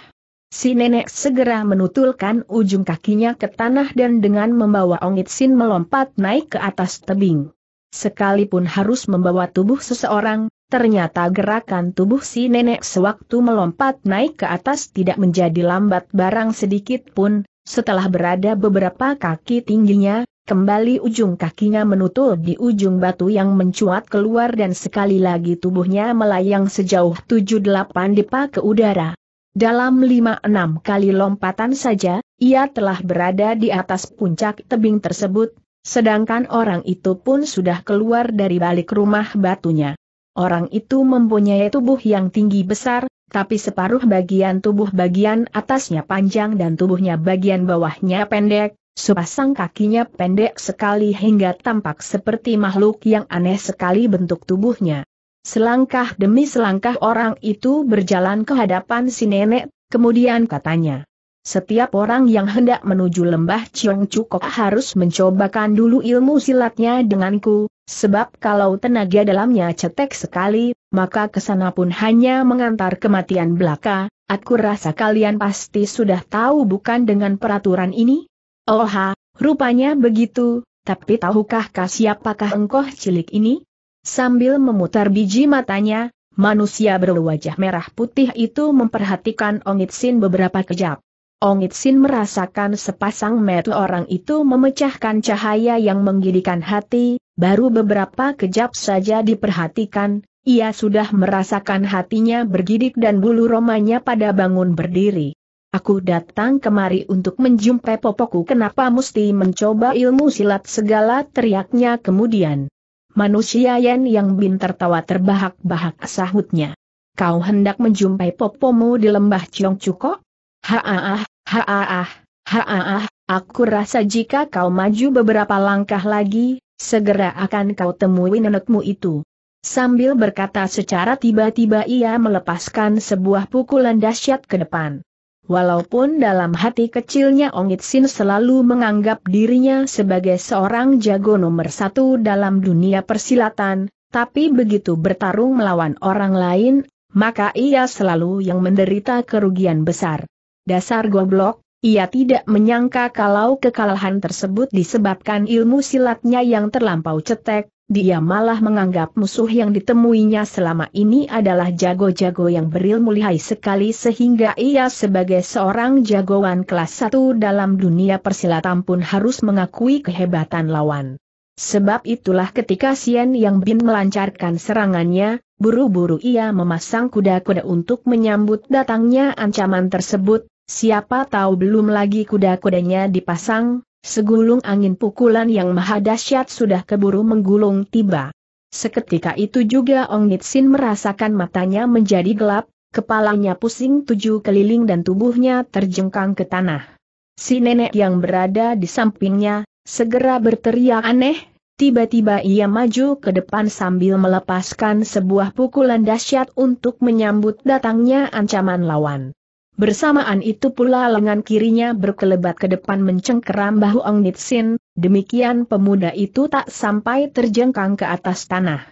Si nenek segera menutulkan ujung kakinya ke tanah dan dengan membawa Ongit Sin melompat naik ke atas tebing. Sekalipun harus membawa tubuh seseorang, ternyata gerakan tubuh si nenek sewaktu melompat naik ke atas tidak menjadi lambat barang sedikit pun, setelah berada beberapa kaki tingginya, kembali ujung kakinya menutup di ujung batu yang mencuat keluar dan sekali lagi tubuhnya melayang sejauh 7-8 depa ke udara. Dalam 5-6 kali lompatan saja, ia telah berada di atas puncak tebing tersebut, sedangkan orang itu pun sudah keluar dari balik rumah batunya. Orang itu mempunyai tubuh yang tinggi besar, tapi separuh bagian tubuh bagian atasnya panjang dan tubuhnya bagian bawahnya pendek, sepasang kakinya pendek sekali hingga tampak seperti makhluk yang aneh sekali bentuk tubuhnya. Selangkah demi selangkah orang itu berjalan ke hadapan si nenek, kemudian katanya. Setiap orang yang hendak menuju lembah Chiong Cukok harus mencobakan dulu ilmu silatnya denganku, sebab kalau tenaga dalamnya cetek sekali, maka kesana pun hanya mengantar kematian belaka, aku rasa kalian pasti sudah tahu bukan dengan peraturan ini? Oha, rupanya begitu, tapi tahukah kah siapakah engkoh cilik ini? Sambil memutar biji matanya, manusia berwajah merah putih itu memperhatikan Ong Itsin beberapa kejap. Ong Itsin merasakan sepasang mata orang itu memecahkan cahaya yang menggidikan hati, baru beberapa kejap saja diperhatikan, ia sudah merasakan hatinya bergidik dan bulu romanya pada bangun berdiri. Aku datang kemari untuk menjumpai popoku kenapa mesti mencoba ilmu silat segala teriaknya kemudian. Manusia Yen Yang Bin tertawa terbahak-bahak sahutnya. Kau hendak menjumpai popomu di lembah Ciong Cuko? Haaah, haaah, haaah, aku rasa jika kau maju beberapa langkah lagi, segera akan kau temui nenekmu itu. Sambil berkata secara tiba-tiba ia melepaskan sebuah pukulan dahsyat ke depan. Walaupun dalam hati kecilnya Ongit Sin selalu menganggap dirinya sebagai seorang jago nomor satu dalam dunia persilatan, tapi begitu bertarung melawan orang lain, maka ia selalu yang menderita kerugian besar. Dasar goblok, ia tidak menyangka kalau kekalahan tersebut disebabkan ilmu silatnya yang terlampau cetek, dia malah menganggap musuh yang ditemuinya selama ini adalah jago-jago yang berilmu lihai sekali sehingga ia sebagai seorang jagoan kelas 1 dalam dunia persilatan pun harus mengakui kehebatan lawan. Sebab itulah ketika Sien Yang Bin melancarkan serangannya, buru-buru ia memasang kuda-kuda untuk menyambut datangnya ancaman tersebut, siapa tahu belum lagi kuda-kudanya dipasang, Segulung angin pukulan yang maha dahsyat sudah keburu menggulung tiba. Seketika itu juga Ong Nitsin merasakan matanya menjadi gelap, kepalanya pusing tujuh keliling dan tubuhnya terjengkang ke tanah. Si nenek yang berada di sampingnya, segera berteriak aneh, tiba-tiba ia maju ke depan sambil melepaskan sebuah pukulan dahsyat untuk menyambut datangnya ancaman lawan. Bersamaan itu pula lengan kirinya berkelebat ke depan mencengkeram bahu Ong Nitsin, demikian pemuda itu tak sampai terjengkang ke atas tanah.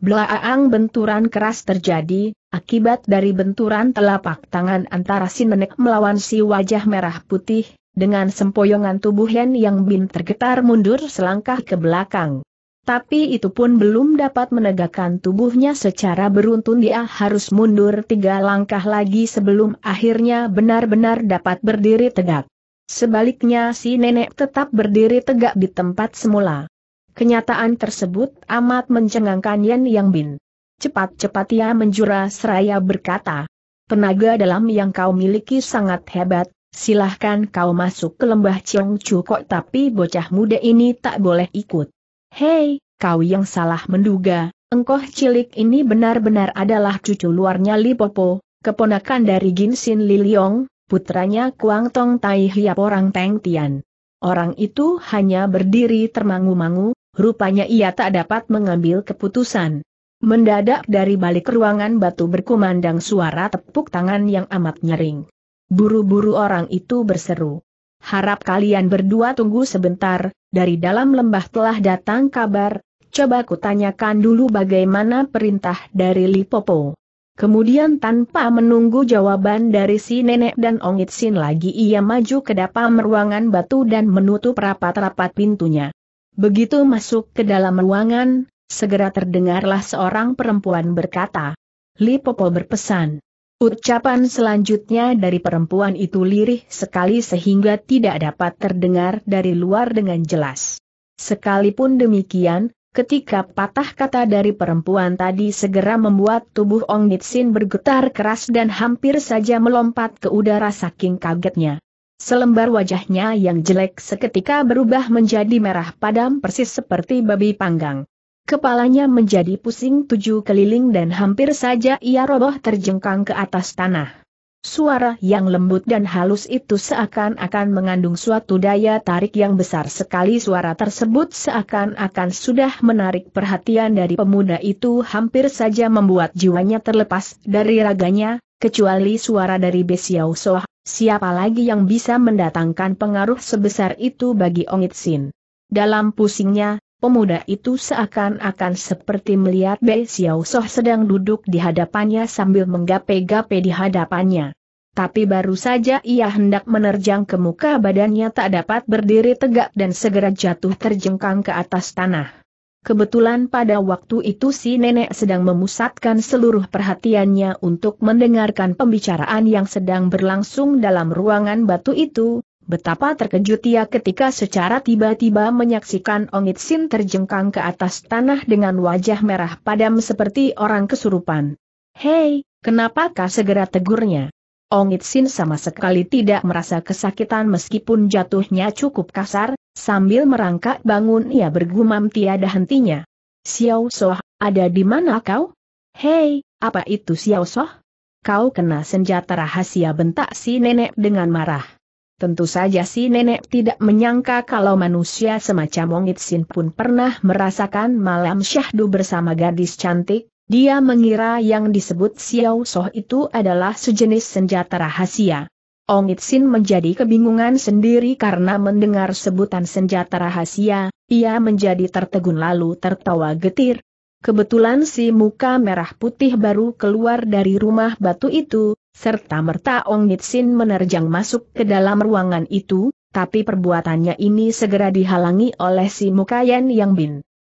Belaang benturan keras terjadi, akibat dari benturan telapak tangan antara si nenek melawan si wajah merah putih, dengan sempoyongan tubuh Hen Yang Bin tergetar mundur selangkah ke belakang tapi itu pun belum dapat menegakkan tubuhnya secara beruntun dia harus mundur tiga langkah lagi sebelum akhirnya benar-benar dapat berdiri tegak. Sebaliknya si nenek tetap berdiri tegak di tempat semula. Kenyataan tersebut amat mencengangkan Yan Yang Bin. Cepat-cepat ia menjura seraya berkata, tenaga dalam yang kau miliki sangat hebat, silahkan kau masuk ke lembah Cheongchu kok tapi bocah muda ini tak boleh ikut. Hei, kau yang salah menduga, engkoh cilik ini benar-benar adalah cucu luarnya Lipopo, keponakan dari Ginsin Liliong, putranya Kuang Tong Tai Hiap orang Teng Tian. Orang itu hanya berdiri termangu-mangu, rupanya ia tak dapat mengambil keputusan. Mendadak dari balik ruangan batu berkumandang suara tepuk tangan yang amat nyering. Buru-buru orang itu berseru harap kalian berdua tunggu sebentar, dari dalam lembah telah datang kabar, coba kutanyakan dulu bagaimana perintah dari Lipopo. Kemudian tanpa menunggu jawaban dari si nenek dan Ongit Sin lagi ia maju ke dapam ruangan batu dan menutup rapat-rapat pintunya. Begitu masuk ke dalam ruangan, segera terdengarlah seorang perempuan berkata, Lipopo berpesan, Ucapan selanjutnya dari perempuan itu lirih sekali sehingga tidak dapat terdengar dari luar dengan jelas. Sekalipun demikian, ketika patah kata dari perempuan tadi segera membuat tubuh Ong Nitsin bergetar keras dan hampir saja melompat ke udara saking kagetnya. Selembar wajahnya yang jelek seketika berubah menjadi merah padam persis seperti babi panggang. Kepalanya menjadi pusing tujuh keliling dan hampir saja ia roboh terjengkang ke atas tanah. Suara yang lembut dan halus itu seakan-akan mengandung suatu daya tarik yang besar sekali suara tersebut seakan-akan sudah menarik perhatian dari pemuda itu hampir saja membuat jiwanya terlepas dari raganya, kecuali suara dari Besiau Soh, siapa lagi yang bisa mendatangkan pengaruh sebesar itu bagi Ongit Sin. Dalam pusingnya, Pemuda itu seakan-akan seperti melihat Bei Xiao Soh sedang duduk di hadapannya sambil menggape-gape di hadapannya. Tapi baru saja ia hendak menerjang ke muka badannya tak dapat berdiri tegak dan segera jatuh terjengkang ke atas tanah. Kebetulan pada waktu itu si nenek sedang memusatkan seluruh perhatiannya untuk mendengarkan pembicaraan yang sedang berlangsung dalam ruangan batu itu, Betapa terkejut ia ketika secara tiba-tiba menyaksikan Ongit Sin terjengkang ke atas tanah dengan wajah merah padam seperti orang kesurupan. Hei, kenapakah segera tegurnya? Ongit Sin sama sekali tidak merasa kesakitan meskipun jatuhnya cukup kasar, sambil merangkak bangun ia bergumam tiada hentinya. Xiao Soh, ada di mana kau? Hei, apa itu Xiao Soh? Kau kena senjata rahasia bentak si nenek dengan marah. Tentu saja si nenek tidak menyangka kalau manusia semacam Wong Itsin pun pernah merasakan malam syahdu bersama gadis cantik, dia mengira yang disebut Xiao Soh itu adalah sejenis senjata rahasia. Ong Itsin menjadi kebingungan sendiri karena mendengar sebutan senjata rahasia, ia menjadi tertegun lalu tertawa getir. Kebetulan si muka merah putih baru keluar dari rumah batu itu, serta merta Ong Nitsin menerjang masuk ke dalam ruangan itu, tapi perbuatannya ini segera dihalangi oleh si Mukayan Yang Bin.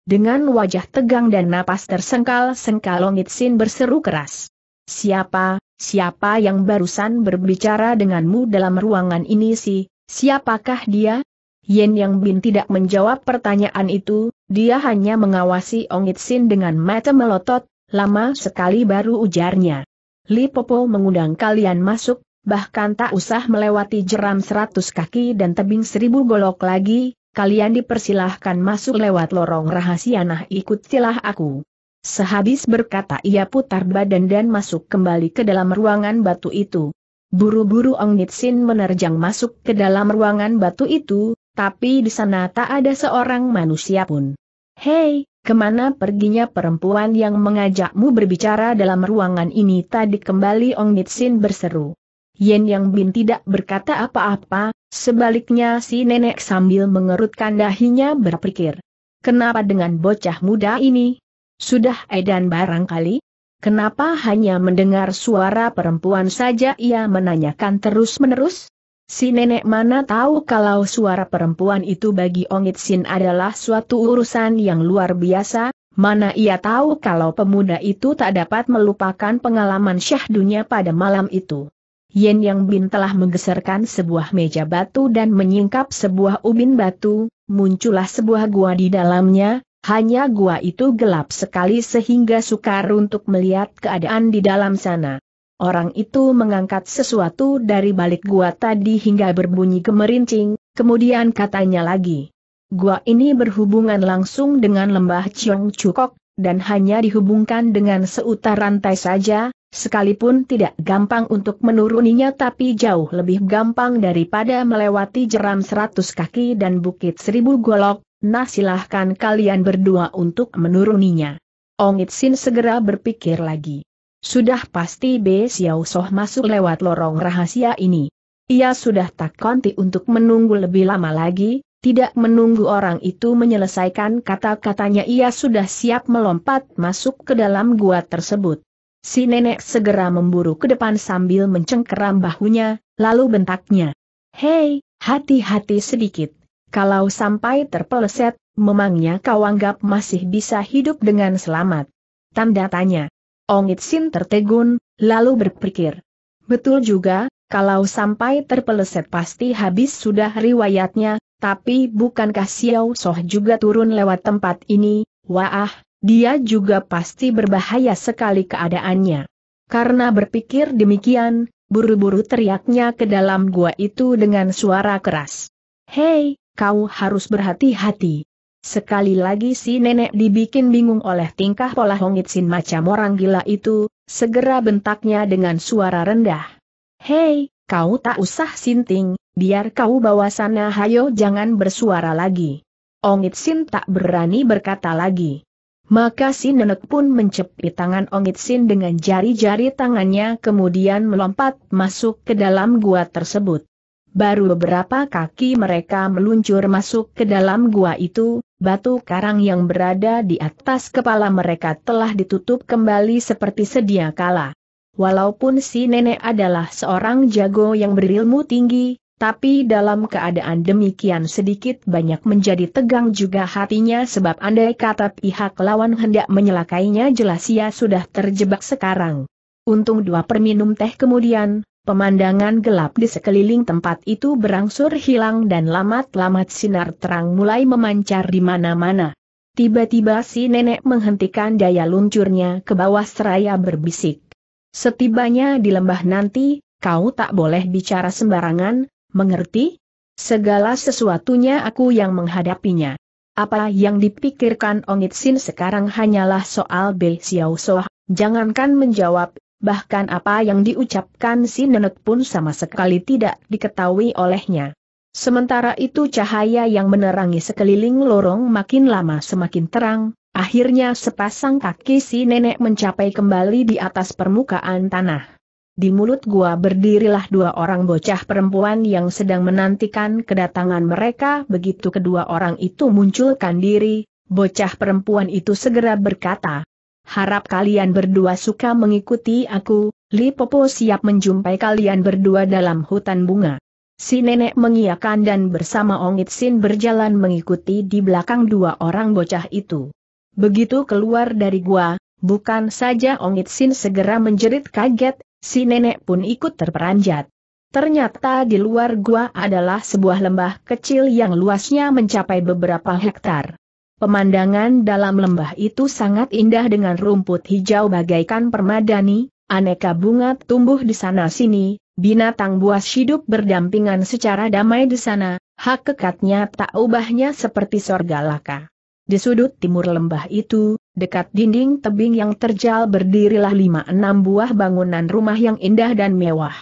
Dengan wajah tegang dan napas tersengkal-sengkal Ong Nitsin berseru keras. Siapa, siapa yang barusan berbicara denganmu dalam ruangan ini sih, siapakah dia? Yen Yang Bin tidak menjawab pertanyaan itu, dia hanya mengawasi Ong Itsin dengan mata melotot, lama sekali baru ujarnya. Li Popo mengundang kalian masuk, bahkan tak usah melewati jeram seratus kaki dan tebing seribu golok lagi, kalian dipersilahkan masuk lewat lorong rahasia nah ikutilah aku. Sehabis berkata ia putar badan dan masuk kembali ke dalam ruangan batu itu. Buru-buru Ong Nitsin menerjang masuk ke dalam ruangan batu itu, tapi di sana tak ada seorang manusia pun. Hei, Kemana perginya perempuan yang mengajakmu berbicara dalam ruangan ini tadi kembali Ong Nitsin berseru. Yen Yang Bin tidak berkata apa-apa, sebaliknya si nenek sambil mengerutkan dahinya berpikir. Kenapa dengan bocah muda ini? Sudah edan barangkali? Kenapa hanya mendengar suara perempuan saja ia menanyakan terus-menerus? Si nenek mana tahu kalau suara perempuan itu bagi Ongit Sin adalah suatu urusan yang luar biasa, mana ia tahu kalau pemuda itu tak dapat melupakan pengalaman syahdunya pada malam itu. Yen Yang Bin telah menggeserkan sebuah meja batu dan menyingkap sebuah ubin batu, muncullah sebuah gua di dalamnya, hanya gua itu gelap sekali sehingga sukar untuk melihat keadaan di dalam sana. Orang itu mengangkat sesuatu dari balik gua tadi hingga berbunyi kemerincing, kemudian katanya lagi. Gua ini berhubungan langsung dengan lembah Chiong Cukok, dan hanya dihubungkan dengan seutar rantai saja, sekalipun tidak gampang untuk menuruninya tapi jauh lebih gampang daripada melewati jeram seratus kaki dan bukit seribu golok, nah silahkan kalian berdua untuk menuruninya. Ongit Sin segera berpikir lagi. Sudah pasti B Xiao Soh masuk lewat lorong rahasia ini. Ia sudah tak konti untuk menunggu lebih lama lagi, tidak menunggu orang itu menyelesaikan kata-katanya ia sudah siap melompat masuk ke dalam gua tersebut. Si nenek segera memburu ke depan sambil mencengkeram bahunya, lalu bentaknya. Hei, hati-hati sedikit. Kalau sampai terpeleset, memangnya kau anggap masih bisa hidup dengan selamat? Tanda tanya. Ongit Sin tertegun, lalu berpikir. Betul juga, kalau sampai terpeleset pasti habis sudah riwayatnya, tapi bukankah Xiao Soh juga turun lewat tempat ini, wah, dia juga pasti berbahaya sekali keadaannya. Karena berpikir demikian, buru-buru teriaknya ke dalam gua itu dengan suara keras. Hei, kau harus berhati-hati. Sekali lagi si nenek dibikin bingung oleh tingkah pola Hongitsin macam orang gila itu, segera bentaknya dengan suara rendah. Hei, kau tak usah sinting, biar kau bawa sana hayo jangan bersuara lagi. Ongitsin tak berani berkata lagi. Maka si nenek pun mencepit tangan Ongitsin dengan jari-jari tangannya kemudian melompat masuk ke dalam gua tersebut. Baru beberapa kaki mereka meluncur masuk ke dalam gua itu, batu karang yang berada di atas kepala mereka telah ditutup kembali seperti sedia kala. Walaupun si nenek adalah seorang jago yang berilmu tinggi, tapi dalam keadaan demikian sedikit banyak menjadi tegang juga hatinya sebab andai kata pihak lawan hendak menyelakainya jelas ia sudah terjebak sekarang. Untung dua perminum teh kemudian, Pemandangan gelap di sekeliling tempat itu berangsur hilang dan lamat-lamat sinar terang mulai memancar di mana-mana. Tiba-tiba si nenek menghentikan daya luncurnya ke bawah seraya berbisik. Setibanya di lembah nanti, kau tak boleh bicara sembarangan, mengerti? Segala sesuatunya aku yang menghadapinya. Apa yang dipikirkan Ongit Sin sekarang hanyalah soal Bei Xiao Soh, jangankan menjawab, bahkan apa yang diucapkan si nenek pun sama sekali tidak diketahui olehnya. Sementara itu cahaya yang menerangi sekeliling lorong makin lama semakin terang, akhirnya sepasang kaki si nenek mencapai kembali di atas permukaan tanah. Di mulut gua berdirilah dua orang bocah perempuan yang sedang menantikan kedatangan mereka begitu kedua orang itu munculkan diri, bocah perempuan itu segera berkata, harap kalian berdua suka mengikuti aku, Li Popo siap menjumpai kalian berdua dalam hutan bunga. Si nenek mengiakan dan bersama Ong Itsin berjalan mengikuti di belakang dua orang bocah itu. Begitu keluar dari gua, bukan saja Ong Itsin segera menjerit kaget, si nenek pun ikut terperanjat. Ternyata di luar gua adalah sebuah lembah kecil yang luasnya mencapai beberapa hektar. Pemandangan dalam lembah itu sangat indah dengan rumput hijau bagaikan permadani, aneka bunga tumbuh di sana-sini, binatang buas hidup berdampingan secara damai di sana, hak kekatnya tak ubahnya seperti sorga laka. Di sudut timur lembah itu, dekat dinding tebing yang terjal berdirilah lima enam buah bangunan rumah yang indah dan mewah.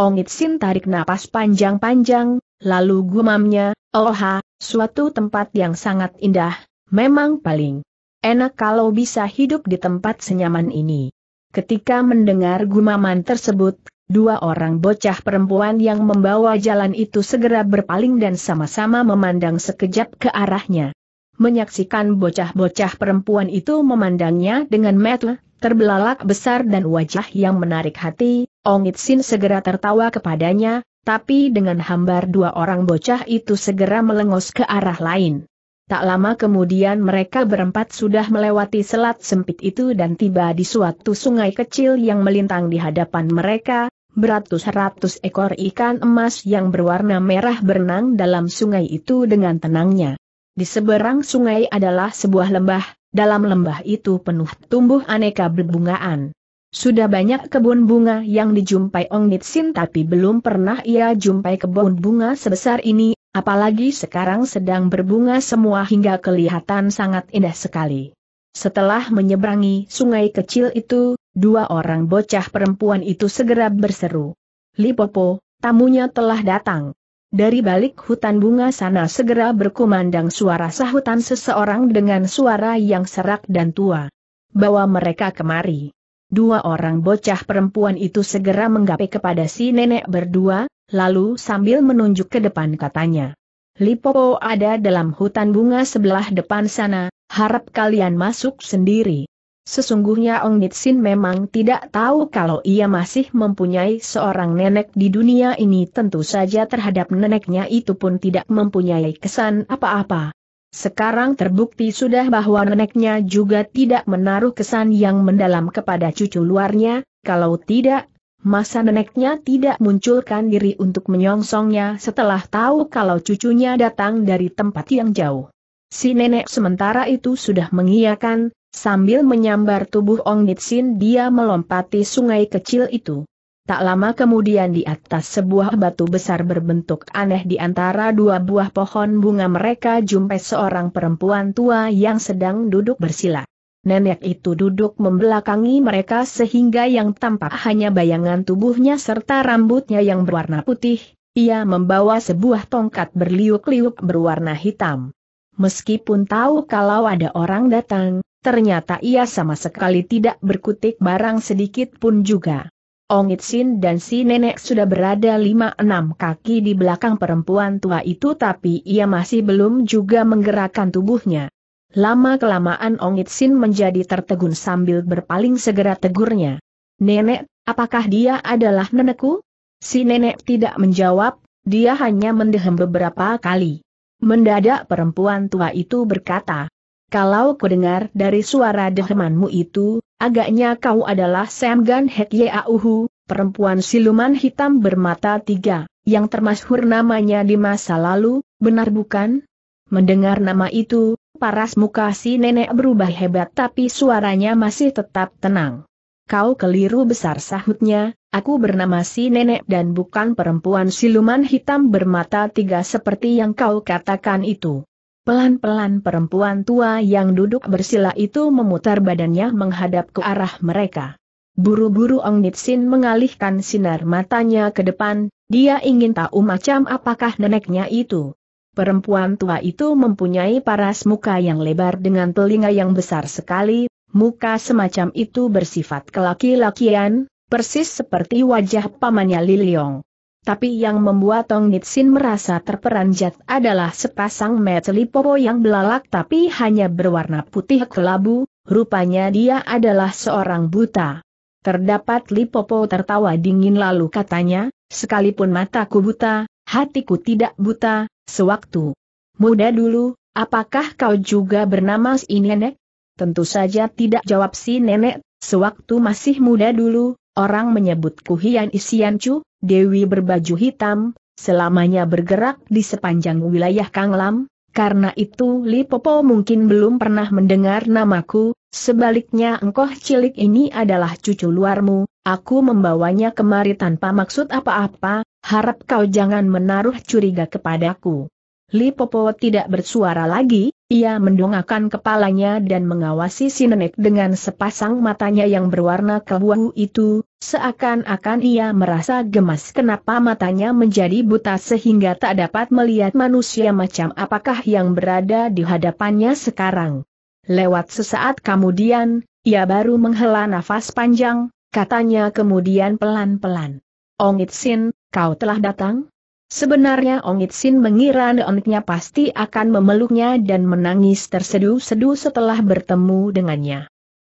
Ongit Sin tarik napas panjang-panjang, lalu gumamnya, oha, suatu tempat yang sangat indah, Memang paling enak kalau bisa hidup di tempat senyaman ini. Ketika mendengar gumaman tersebut, dua orang bocah perempuan yang membawa jalan itu segera berpaling dan sama-sama memandang sekejap ke arahnya. Menyaksikan bocah-bocah perempuan itu memandangnya dengan mata terbelalak besar dan wajah yang menarik hati, Ong Itsin segera tertawa kepadanya, tapi dengan hambar dua orang bocah itu segera melengos ke arah lain. Tak lama kemudian mereka berempat sudah melewati selat sempit itu dan tiba di suatu sungai kecil yang melintang di hadapan mereka, beratus-ratus ekor ikan emas yang berwarna merah berenang dalam sungai itu dengan tenangnya. Di seberang sungai adalah sebuah lembah, dalam lembah itu penuh tumbuh aneka berbungaan. Sudah banyak kebun bunga yang dijumpai Ong Nitsin tapi belum pernah ia jumpai kebun bunga sebesar ini, Apalagi sekarang sedang berbunga semua hingga kelihatan sangat indah sekali. Setelah menyeberangi sungai kecil itu, dua orang bocah perempuan itu segera berseru. Lipopo, tamunya telah datang. Dari balik hutan bunga sana segera berkumandang suara sahutan seseorang dengan suara yang serak dan tua. Bawa mereka kemari. Dua orang bocah perempuan itu segera menggapai kepada si nenek berdua, lalu sambil menunjuk ke depan katanya. Lipopo ada dalam hutan bunga sebelah depan sana, harap kalian masuk sendiri. Sesungguhnya Ong Nitsin memang tidak tahu kalau ia masih mempunyai seorang nenek di dunia ini tentu saja terhadap neneknya itu pun tidak mempunyai kesan apa-apa. Sekarang terbukti sudah bahwa neneknya juga tidak menaruh kesan yang mendalam kepada cucu luarnya, kalau tidak, masa neneknya tidak munculkan diri untuk menyongsongnya setelah tahu kalau cucunya datang dari tempat yang jauh. Si nenek sementara itu sudah mengiyakan, sambil menyambar tubuh Ong Nitsin dia melompati sungai kecil itu. Tak lama kemudian di atas sebuah batu besar berbentuk aneh di antara dua buah pohon bunga mereka jumpai seorang perempuan tua yang sedang duduk bersila. Nenek itu duduk membelakangi mereka sehingga yang tampak hanya bayangan tubuhnya serta rambutnya yang berwarna putih, ia membawa sebuah tongkat berliuk-liuk berwarna hitam. Meskipun tahu kalau ada orang datang, ternyata ia sama sekali tidak berkutik barang sedikit pun juga. Ong Itsin dan si nenek sudah berada lima enam kaki di belakang perempuan tua itu tapi ia masih belum juga menggerakkan tubuhnya. Lama-kelamaan Ong Itsin menjadi tertegun sambil berpaling segera tegurnya. Nenek, apakah dia adalah nenekku? Si nenek tidak menjawab, dia hanya mendehem beberapa kali. Mendadak perempuan tua itu berkata, Kalau dengar dari suara dehemanmu itu, agaknya kau adalah Sam Gan Hek Yeauhu, perempuan siluman hitam bermata tiga, yang termasyhur namanya di masa lalu, benar bukan? Mendengar nama itu, Paras muka si nenek berubah hebat tapi suaranya masih tetap tenang. Kau keliru besar sahutnya, aku bernama si nenek dan bukan perempuan siluman hitam bermata tiga seperti yang kau katakan itu. Pelan-pelan perempuan tua yang duduk bersila itu memutar badannya menghadap ke arah mereka. Buru-buru Ong Nitsin mengalihkan sinar matanya ke depan, dia ingin tahu macam apakah neneknya itu. Perempuan tua itu mempunyai paras muka yang lebar dengan telinga yang besar sekali, muka semacam itu bersifat kelaki-lakian, persis seperti wajah pamannya Liliong. Tapi yang membuat Tong Nitsin merasa terperanjat adalah sepasang metelipopo yang belalak tapi hanya berwarna putih kelabu, rupanya dia adalah seorang buta. Terdapat Lipopo tertawa dingin lalu katanya, sekalipun mataku buta, hatiku tidak buta, Sewaktu muda dulu, apakah kau juga bernama si nenek? Tentu saja tidak jawab si nenek, sewaktu masih muda dulu, orang menyebutku Hian Isiancu, Dewi berbaju hitam, selamanya bergerak di sepanjang wilayah Kanglam, karena itu Li Popo mungkin belum pernah mendengar namaku, Sebaliknya engkoh cilik ini adalah cucu luarmu, aku membawanya kemari tanpa maksud apa-apa, harap kau jangan menaruh curiga kepadaku. Li Popo tidak bersuara lagi, ia mendongakkan kepalanya dan mengawasi si nenek dengan sepasang matanya yang berwarna kelabu itu, seakan-akan ia merasa gemas kenapa matanya menjadi buta sehingga tak dapat melihat manusia macam apakah yang berada di hadapannya sekarang. Lewat sesaat kemudian, ia baru menghela nafas panjang, katanya kemudian pelan-pelan. Ong Itsin, kau telah datang? Sebenarnya Ong Itsin mengira Neoniknya pasti akan memeluknya dan menangis tersedu-sedu setelah bertemu dengannya.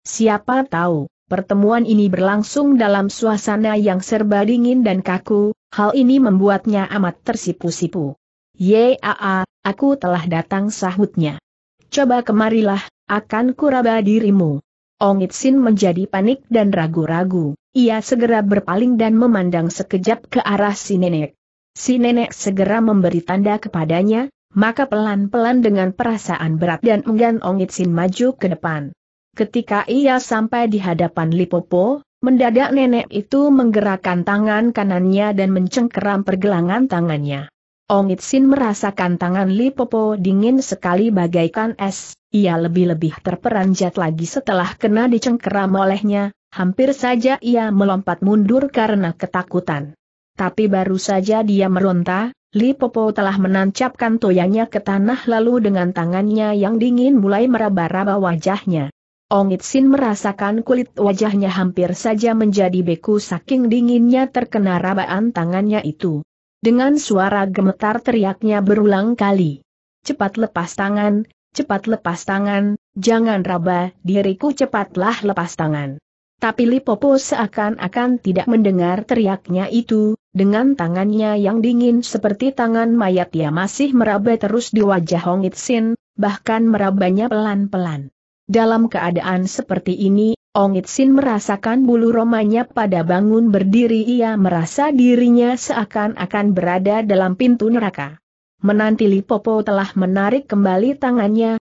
Siapa tahu, pertemuan ini berlangsung dalam suasana yang serba dingin dan kaku, hal ini membuatnya amat tersipu-sipu. Yaa, aku telah datang sahutnya. Coba kemarilah, akan kuraba dirimu. Ong Itsin menjadi panik dan ragu-ragu. Ia segera berpaling dan memandang sekejap ke arah si nenek. Si nenek segera memberi tanda kepadanya, maka pelan-pelan dengan perasaan berat dan enggan Ong Itsin maju ke depan. Ketika ia sampai di hadapan Lipopo, mendadak nenek itu menggerakkan tangan kanannya dan mencengkeram pergelangan tangannya. Sin merasakan tangan Li Popo dingin sekali bagaikan es, ia lebih-lebih terperanjat lagi setelah kena dicengkeram olehnya, hampir saja ia melompat mundur karena ketakutan. Tapi baru saja dia meronta, Li Popo telah menancapkan toyanya ke tanah lalu dengan tangannya yang dingin mulai meraba-raba wajahnya. Sin merasakan kulit wajahnya hampir saja menjadi beku saking dinginnya terkena rabaan tangannya itu. Dengan suara gemetar teriaknya berulang kali. Cepat lepas tangan, cepat lepas tangan, jangan raba, diriku cepatlah lepas tangan. Tapi Lipopo seakan-akan tidak mendengar teriaknya itu, dengan tangannya yang dingin seperti tangan mayat ia masih meraba terus di wajah Hong Itsin, bahkan merabanya pelan-pelan. Dalam keadaan seperti ini Sin merasakan bulu romanya pada bangun berdiri ia merasa dirinya seakan-akan berada dalam pintu neraka. Menanti Lipopo telah menarik kembali tangannya,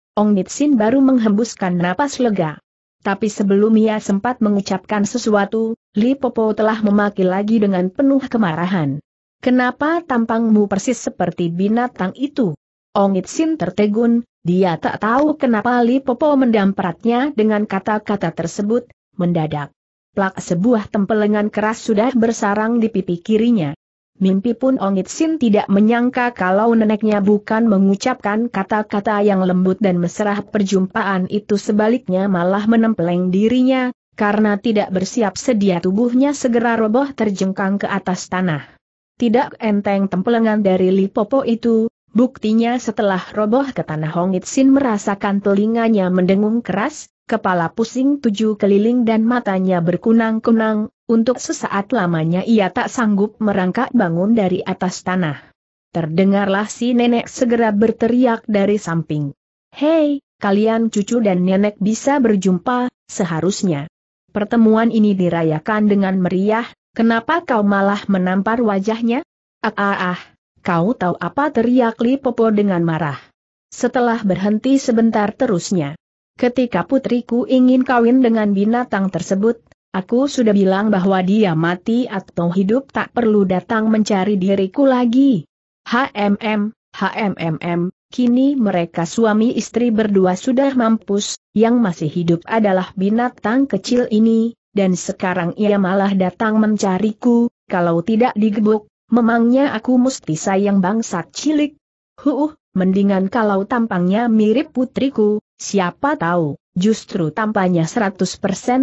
Sin baru menghembuskan napas lega. Tapi sebelum ia sempat mengucapkan sesuatu, Lipopo telah memaki lagi dengan penuh kemarahan. Kenapa tampangmu persis seperti binatang itu? Ongit Sin tertegun, dia tak tahu kenapa Li Popo mendampratnya dengan kata-kata tersebut, mendadak. Plak sebuah tempelengan keras sudah bersarang di pipi kirinya. Mimpi pun Ongit Sin tidak menyangka kalau neneknya bukan mengucapkan kata-kata yang lembut dan mesra perjumpaan itu sebaliknya malah menempeleng dirinya, karena tidak bersiap sedia tubuhnya segera roboh terjengkang ke atas tanah. Tidak enteng tempelengan dari Li Popo itu, Buktinya setelah roboh ke tanah Hong Itsin merasakan telinganya mendengung keras, kepala pusing tujuh keliling dan matanya berkunang-kunang, untuk sesaat lamanya ia tak sanggup merangkak bangun dari atas tanah. Terdengarlah si nenek segera berteriak dari samping. Hei, kalian cucu dan nenek bisa berjumpa, seharusnya. Pertemuan ini dirayakan dengan meriah, kenapa kau malah menampar wajahnya? Ah ah ah. Kau tahu apa teriak Li Popo dengan marah. Setelah berhenti sebentar terusnya. Ketika putriku ingin kawin dengan binatang tersebut, aku sudah bilang bahwa dia mati atau hidup tak perlu datang mencari diriku lagi. HMM, HMMM, kini mereka suami istri berdua sudah mampus, yang masih hidup adalah binatang kecil ini, dan sekarang ia malah datang mencariku, kalau tidak digebuk, Memangnya aku mesti sayang bangsat cilik? Huh, mendingan kalau tampangnya mirip putriku, siapa tahu, justru tampaknya 100%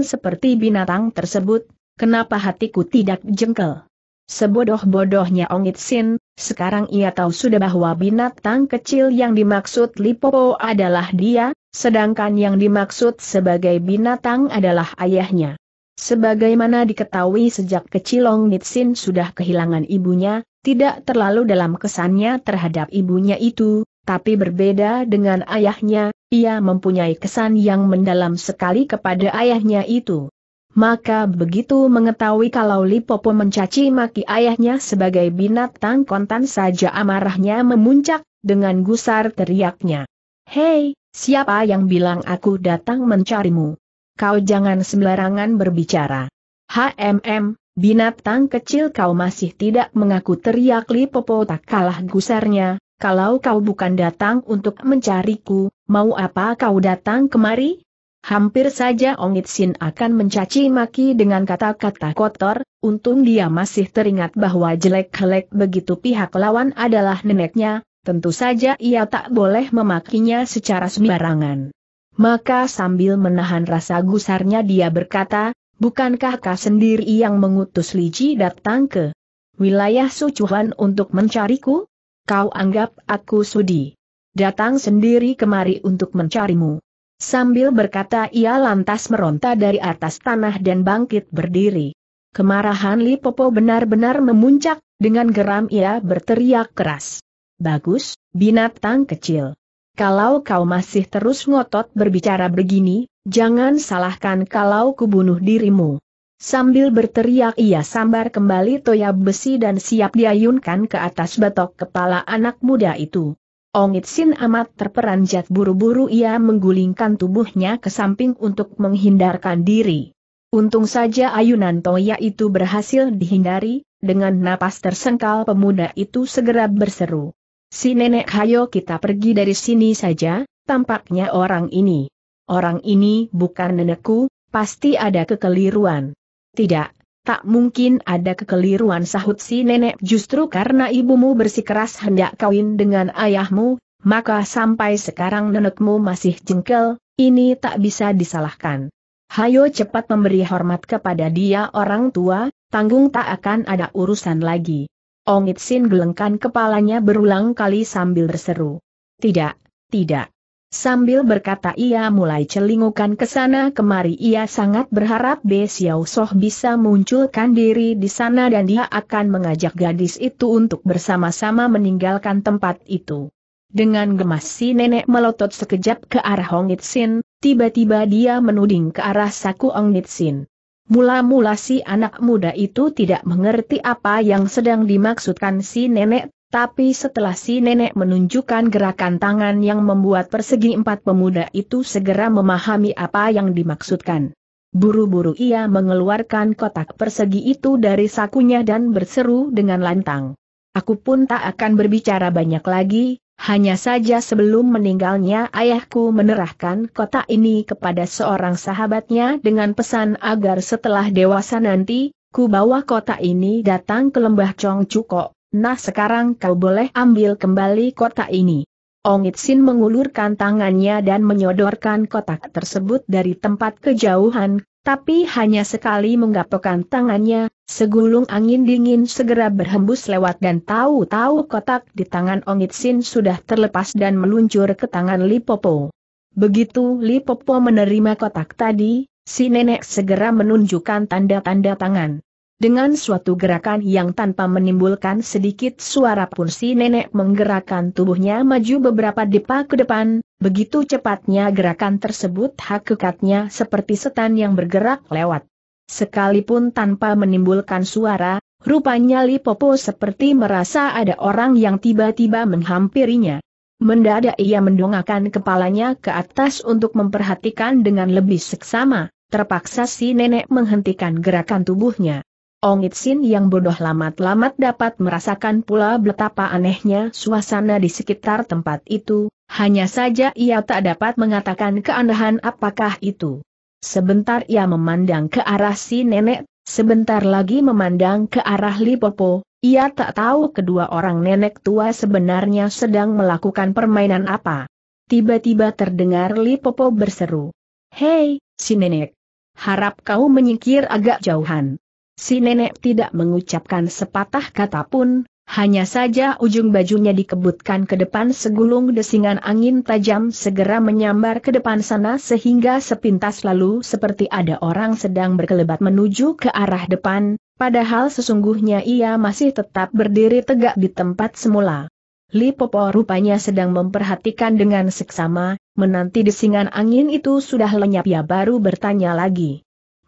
seperti binatang tersebut, kenapa hatiku tidak jengkel? Sebodoh-bodohnya Ongit Sin, sekarang ia tahu sudah bahwa binatang kecil yang dimaksud Lipopo adalah dia, sedangkan yang dimaksud sebagai binatang adalah ayahnya. Sebagaimana diketahui sejak kecil Long Nitsin sudah kehilangan ibunya, tidak terlalu dalam kesannya terhadap ibunya itu, tapi berbeda dengan ayahnya, ia mempunyai kesan yang mendalam sekali kepada ayahnya itu. Maka begitu mengetahui kalau Lipopo mencaci maki ayahnya sebagai binatang kontan saja amarahnya memuncak, dengan gusar teriaknya. Hei, siapa yang bilang aku datang mencarimu? kau jangan sembarangan berbicara. HMM, binatang kecil kau masih tidak mengaku teriak Li Popo tak kalah gusarnya, kalau kau bukan datang untuk mencariku, mau apa kau datang kemari? Hampir saja Ong Itsin akan mencaci maki dengan kata-kata kotor, untung dia masih teringat bahwa jelek-jelek begitu pihak lawan adalah neneknya, tentu saja ia tak boleh memakinya secara sembarangan. Maka sambil menahan rasa gusarnya dia berkata, bukankah kau sendiri yang mengutus Liji datang ke wilayah Sucuhan untuk mencariku? Kau anggap aku sudi. Datang sendiri kemari untuk mencarimu. Sambil berkata ia lantas meronta dari atas tanah dan bangkit berdiri. Kemarahan Li Popo benar-benar memuncak, dengan geram ia berteriak keras. Bagus, binatang kecil. Kalau kau masih terus ngotot berbicara begini, jangan salahkan kalau kubunuh dirimu. Sambil berteriak ia sambar kembali toya besi dan siap diayunkan ke atas batok kepala anak muda itu. Ongit Sin amat terperanjat buru-buru ia menggulingkan tubuhnya ke samping untuk menghindarkan diri. Untung saja ayunan toya itu berhasil dihindari, dengan napas tersengkal pemuda itu segera berseru. Si nenek hayo kita pergi dari sini saja, tampaknya orang ini. Orang ini bukan nenekku, pasti ada kekeliruan. Tidak, tak mungkin ada kekeliruan sahut si nenek justru karena ibumu bersikeras hendak kawin dengan ayahmu, maka sampai sekarang nenekmu masih jengkel, ini tak bisa disalahkan. Hayo cepat memberi hormat kepada dia orang tua, tanggung tak akan ada urusan lagi. Ong Itsin gelengkan kepalanya berulang kali sambil berseru. Tidak, tidak. Sambil berkata ia mulai celingukan ke sana kemari ia sangat berharap Be Xiao Soh bisa munculkan diri di sana dan dia akan mengajak gadis itu untuk bersama-sama meninggalkan tempat itu. Dengan gemas si nenek melotot sekejap ke arah Ongit Itsin, tiba-tiba dia menuding ke arah saku Ong Itsin. Mula-mula si anak muda itu tidak mengerti apa yang sedang dimaksudkan si nenek, tapi setelah si nenek menunjukkan gerakan tangan yang membuat persegi empat pemuda itu segera memahami apa yang dimaksudkan. Buru-buru ia mengeluarkan kotak persegi itu dari sakunya dan berseru dengan lantang. Aku pun tak akan berbicara banyak lagi, hanya saja sebelum meninggalnya ayahku menerahkan kota ini kepada seorang sahabatnya dengan pesan agar setelah dewasa nanti, ku bawa kota ini datang ke lembah Chong Chuko. Nah sekarang kau boleh ambil kembali kota ini. Ong Itsin mengulurkan tangannya dan menyodorkan kotak tersebut dari tempat kejauhan, tapi hanya sekali menggapokan tangannya, segulung angin dingin segera berhembus lewat dan tahu-tahu kotak di tangan Ongit sudah terlepas dan meluncur ke tangan Lipopo. Begitu Lipopo menerima kotak tadi, si nenek segera menunjukkan tanda-tanda tangan dengan suatu gerakan yang tanpa menimbulkan sedikit suara pun si nenek menggerakkan tubuhnya maju beberapa depa ke depan, begitu cepatnya gerakan tersebut hakikatnya seperti setan yang bergerak lewat. Sekalipun tanpa menimbulkan suara, rupanya Lipopo seperti merasa ada orang yang tiba-tiba menghampirinya. Mendadak ia mendongakkan kepalanya ke atas untuk memperhatikan dengan lebih seksama, terpaksa si nenek menghentikan gerakan tubuhnya. Ongit sin yang bodoh lamat-lamat dapat merasakan pula betapa anehnya suasana di sekitar tempat itu, hanya saja ia tak dapat mengatakan keanehan apakah itu. Sebentar ia memandang ke arah si nenek, sebentar lagi memandang ke arah Lipopo, ia tak tahu kedua orang nenek tua sebenarnya sedang melakukan permainan apa. Tiba-tiba terdengar Lipopo berseru. Hei, si nenek! Harap kau menyingkir agak jauhan. Si nenek tidak mengucapkan sepatah kata pun, hanya saja ujung bajunya dikebutkan ke depan segulung desingan angin tajam segera menyambar ke depan sana sehingga sepintas lalu seperti ada orang sedang berkelebat menuju ke arah depan, padahal sesungguhnya ia masih tetap berdiri tegak di tempat semula. Li Popo rupanya sedang memperhatikan dengan seksama, menanti desingan angin itu sudah lenyap ia baru bertanya lagi.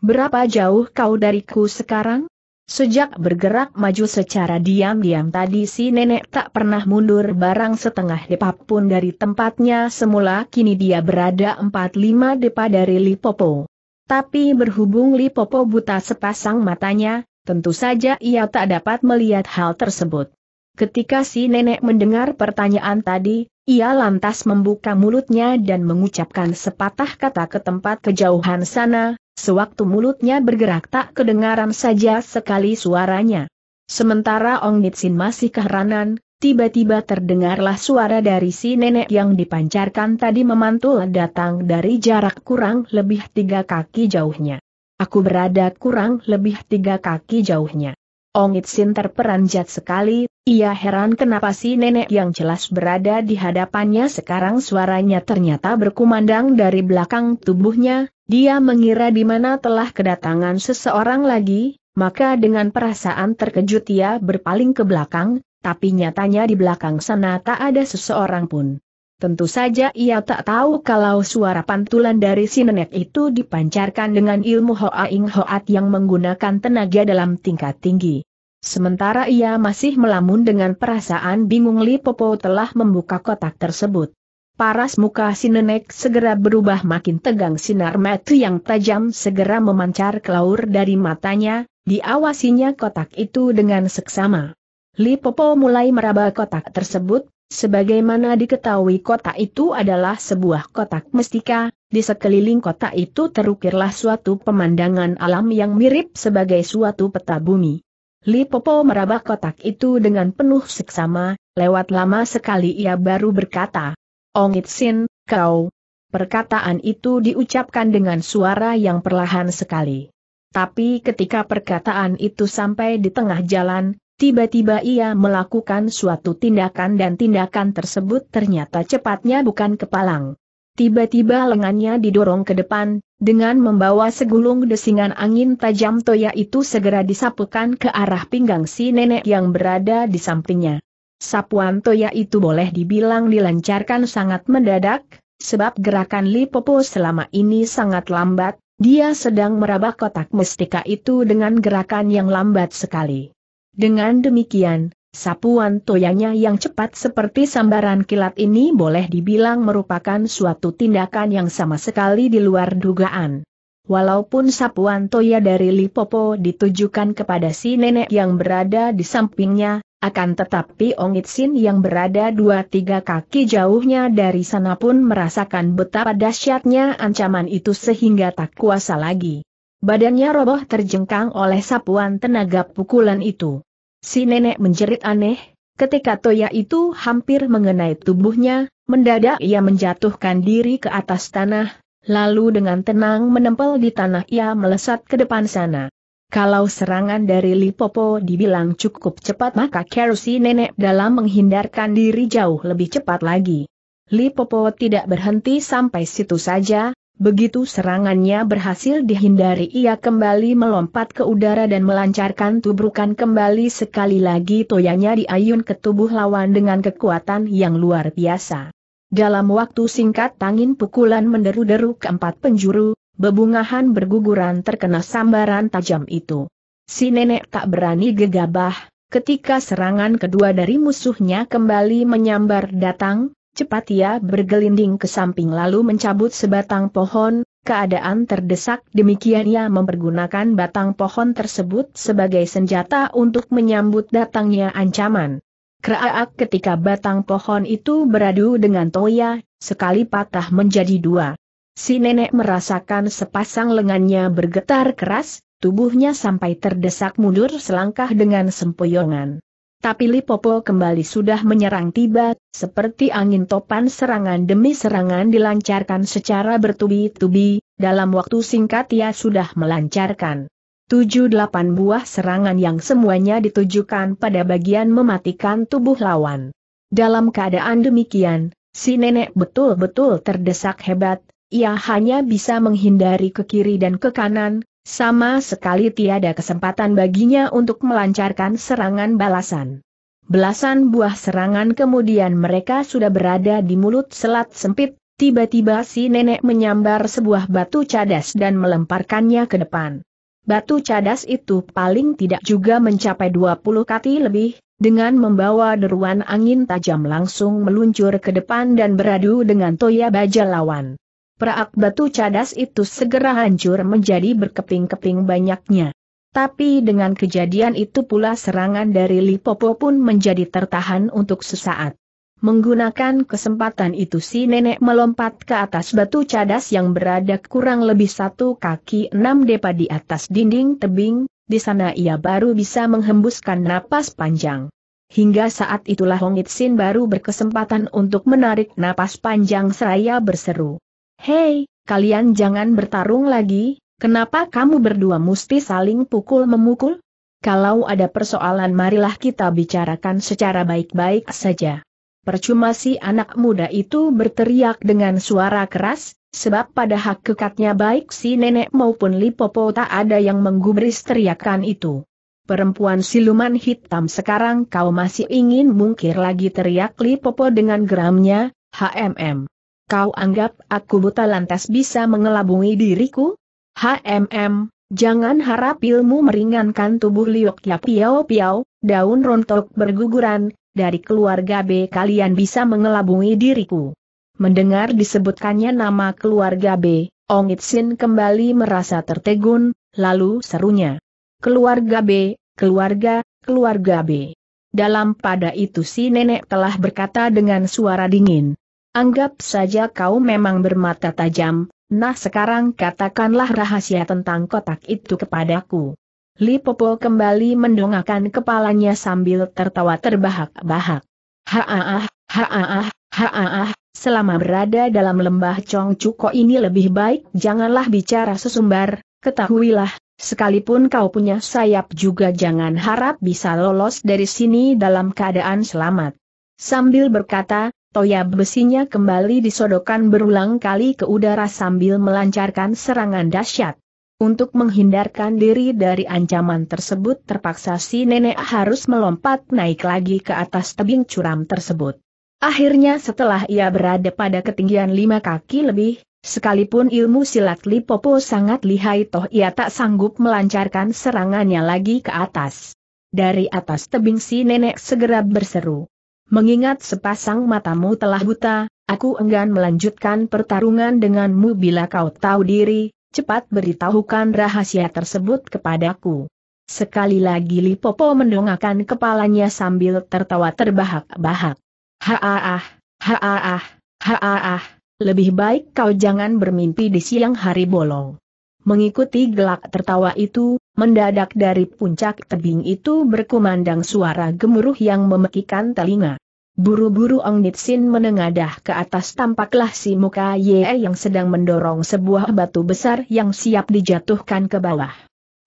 Berapa jauh kau dariku sekarang? Sejak bergerak maju secara diam-diam tadi si nenek tak pernah mundur barang setengah depa pun dari tempatnya semula kini dia berada 4-5 depa dari Lipopo. Tapi berhubung Lipopo buta sepasang matanya, tentu saja ia tak dapat melihat hal tersebut. Ketika si nenek mendengar pertanyaan tadi, ia lantas membuka mulutnya dan mengucapkan sepatah kata ke tempat kejauhan sana, Sewaktu mulutnya bergerak tak kedengaran saja sekali suaranya. Sementara Ong Nitsin masih keheranan, tiba-tiba terdengarlah suara dari si nenek yang dipancarkan tadi memantul datang dari jarak kurang lebih tiga kaki jauhnya. Aku berada kurang lebih tiga kaki jauhnya. Ongitsin terperanjat sekali, ia heran kenapa si nenek yang jelas berada di hadapannya sekarang suaranya ternyata berkumandang dari belakang tubuhnya, dia mengira di mana telah kedatangan seseorang lagi, maka dengan perasaan terkejut ia berpaling ke belakang, tapi nyatanya di belakang sana tak ada seseorang pun. Tentu saja ia tak tahu kalau suara pantulan dari si nenek itu dipancarkan dengan ilmu Ing Hoat yang menggunakan tenaga dalam tingkat tinggi. Sementara ia masih melamun dengan perasaan bingung Lipopo telah membuka kotak tersebut. Paras muka si nenek segera berubah makin tegang sinar mata yang tajam segera memancar kelaur dari matanya, diawasinya kotak itu dengan seksama. Lipopo mulai meraba kotak tersebut, Sebagaimana diketahui kota itu adalah sebuah kotak mestika, di sekeliling kota itu terukirlah suatu pemandangan alam yang mirip sebagai suatu peta bumi. Lipopo meraba kotak itu dengan penuh seksama, lewat lama sekali ia baru berkata, Ongitsin, kau. Perkataan itu diucapkan dengan suara yang perlahan sekali. Tapi ketika perkataan itu sampai di tengah jalan, Tiba-tiba ia melakukan suatu tindakan dan tindakan tersebut ternyata cepatnya bukan kepalang. Tiba-tiba lengannya didorong ke depan, dengan membawa segulung desingan angin tajam toya itu segera disapukan ke arah pinggang si nenek yang berada di sampingnya. Sapuan toya itu boleh dibilang dilancarkan sangat mendadak, sebab gerakan Lipopo selama ini sangat lambat, dia sedang meraba kotak mestika itu dengan gerakan yang lambat sekali. Dengan demikian, sapuan toyanya yang cepat seperti sambaran kilat ini boleh dibilang merupakan suatu tindakan yang sama sekali di luar dugaan. Walaupun sapuan toya dari Lipopo ditujukan kepada si nenek yang berada di sampingnya, akan tetapi Ongitsin yang berada dua tiga kaki jauhnya dari sana pun merasakan betapa dahsyatnya ancaman itu sehingga tak kuasa lagi. Badannya roboh terjengkang oleh sapuan tenaga pukulan itu. Si nenek menjerit aneh, ketika toya itu hampir mengenai tubuhnya, mendadak ia menjatuhkan diri ke atas tanah, lalu dengan tenang menempel di tanah ia melesat ke depan sana. Kalau serangan dari Lipopo dibilang cukup cepat maka Kerusi nenek dalam menghindarkan diri jauh lebih cepat lagi. Lipopo tidak berhenti sampai situ saja, Begitu serangannya berhasil dihindari ia kembali melompat ke udara dan melancarkan tubrukan kembali sekali lagi toyanya diayun ke tubuh lawan dengan kekuatan yang luar biasa. Dalam waktu singkat tangin pukulan menderu-deru keempat penjuru, bebungahan berguguran terkena sambaran tajam itu. Si nenek tak berani gegabah, ketika serangan kedua dari musuhnya kembali menyambar datang, Cepat ia bergelinding ke samping lalu mencabut sebatang pohon, keadaan terdesak demikian ia mempergunakan batang pohon tersebut sebagai senjata untuk menyambut datangnya ancaman. Keraak ketika batang pohon itu beradu dengan Toya, sekali patah menjadi dua. Si nenek merasakan sepasang lengannya bergetar keras, tubuhnya sampai terdesak mundur selangkah dengan sempoyongan. Tapi Lipopo kembali sudah menyerang tiba, seperti angin topan serangan demi serangan dilancarkan secara bertubi-tubi, dalam waktu singkat ia sudah melancarkan. 7-8 buah serangan yang semuanya ditujukan pada bagian mematikan tubuh lawan. Dalam keadaan demikian, si nenek betul-betul terdesak hebat, ia hanya bisa menghindari ke kiri dan ke kanan, sama sekali tiada kesempatan baginya untuk melancarkan serangan balasan. Belasan buah serangan kemudian mereka sudah berada di mulut selat sempit, tiba-tiba si nenek menyambar sebuah batu cadas dan melemparkannya ke depan. Batu cadas itu paling tidak juga mencapai 20 kati lebih, dengan membawa deruan angin tajam langsung meluncur ke depan dan beradu dengan toya baja lawan. Perak batu cadas itu segera hancur menjadi berkeping-keping banyaknya. Tapi dengan kejadian itu pula serangan dari Lipopo pun menjadi tertahan untuk sesaat. Menggunakan kesempatan itu si nenek melompat ke atas batu cadas yang berada kurang lebih satu kaki enam depa di atas dinding tebing, di sana ia baru bisa menghembuskan napas panjang. Hingga saat itulah Hong Itsin baru berkesempatan untuk menarik napas panjang seraya berseru. Hei, kalian jangan bertarung lagi, kenapa kamu berdua mesti saling pukul-memukul? Kalau ada persoalan marilah kita bicarakan secara baik-baik saja. Percuma si anak muda itu berteriak dengan suara keras, sebab pada hak kekatnya baik si nenek maupun Lipopo tak ada yang menggubris teriakan itu. Perempuan siluman hitam sekarang kau masih ingin mungkir lagi teriak Lipopo dengan geramnya, HMM kau anggap aku buta lantas bisa mengelabungi diriku? HMM, jangan harap ilmu meringankan tubuh Liok Ya piau Piao, daun rontok berguguran, dari keluarga B kalian bisa mengelabungi diriku. Mendengar disebutkannya nama keluarga B, Ong Itsin kembali merasa tertegun, lalu serunya. Keluarga B, keluarga, keluarga B. Dalam pada itu si nenek telah berkata dengan suara dingin. Anggap saja kau memang bermata tajam, nah sekarang katakanlah rahasia tentang kotak itu kepadaku. Li Popo kembali mendongakkan kepalanya sambil tertawa terbahak-bahak. Haaah, haaah, haaah, selama berada dalam lembah Chong Cuko ini lebih baik janganlah bicara sesumbar, ketahuilah, sekalipun kau punya sayap juga jangan harap bisa lolos dari sini dalam keadaan selamat. Sambil berkata, toya besinya kembali disodokan berulang kali ke udara sambil melancarkan serangan dahsyat. Untuk menghindarkan diri dari ancaman tersebut terpaksa si nenek harus melompat naik lagi ke atas tebing curam tersebut. Akhirnya setelah ia berada pada ketinggian lima kaki lebih, sekalipun ilmu silat Lipopo sangat lihai toh ia tak sanggup melancarkan serangannya lagi ke atas. Dari atas tebing si nenek segera berseru. Mengingat sepasang matamu telah buta, aku enggan melanjutkan pertarungan denganmu bila kau tahu diri, cepat beritahukan rahasia tersebut kepadaku. Sekali lagi Lipopo mendongakkan kepalanya sambil tertawa terbahak-bahak. Haaah, haaah, haaah, lebih baik kau jangan bermimpi di siang hari bolong. Mengikuti gelak tertawa itu, Mendadak dari puncak tebing itu berkumandang suara gemuruh yang memekikan telinga. Buru-buru Ong Nitsin menengadah ke atas tampaklah si muka Ye yang sedang mendorong sebuah batu besar yang siap dijatuhkan ke bawah.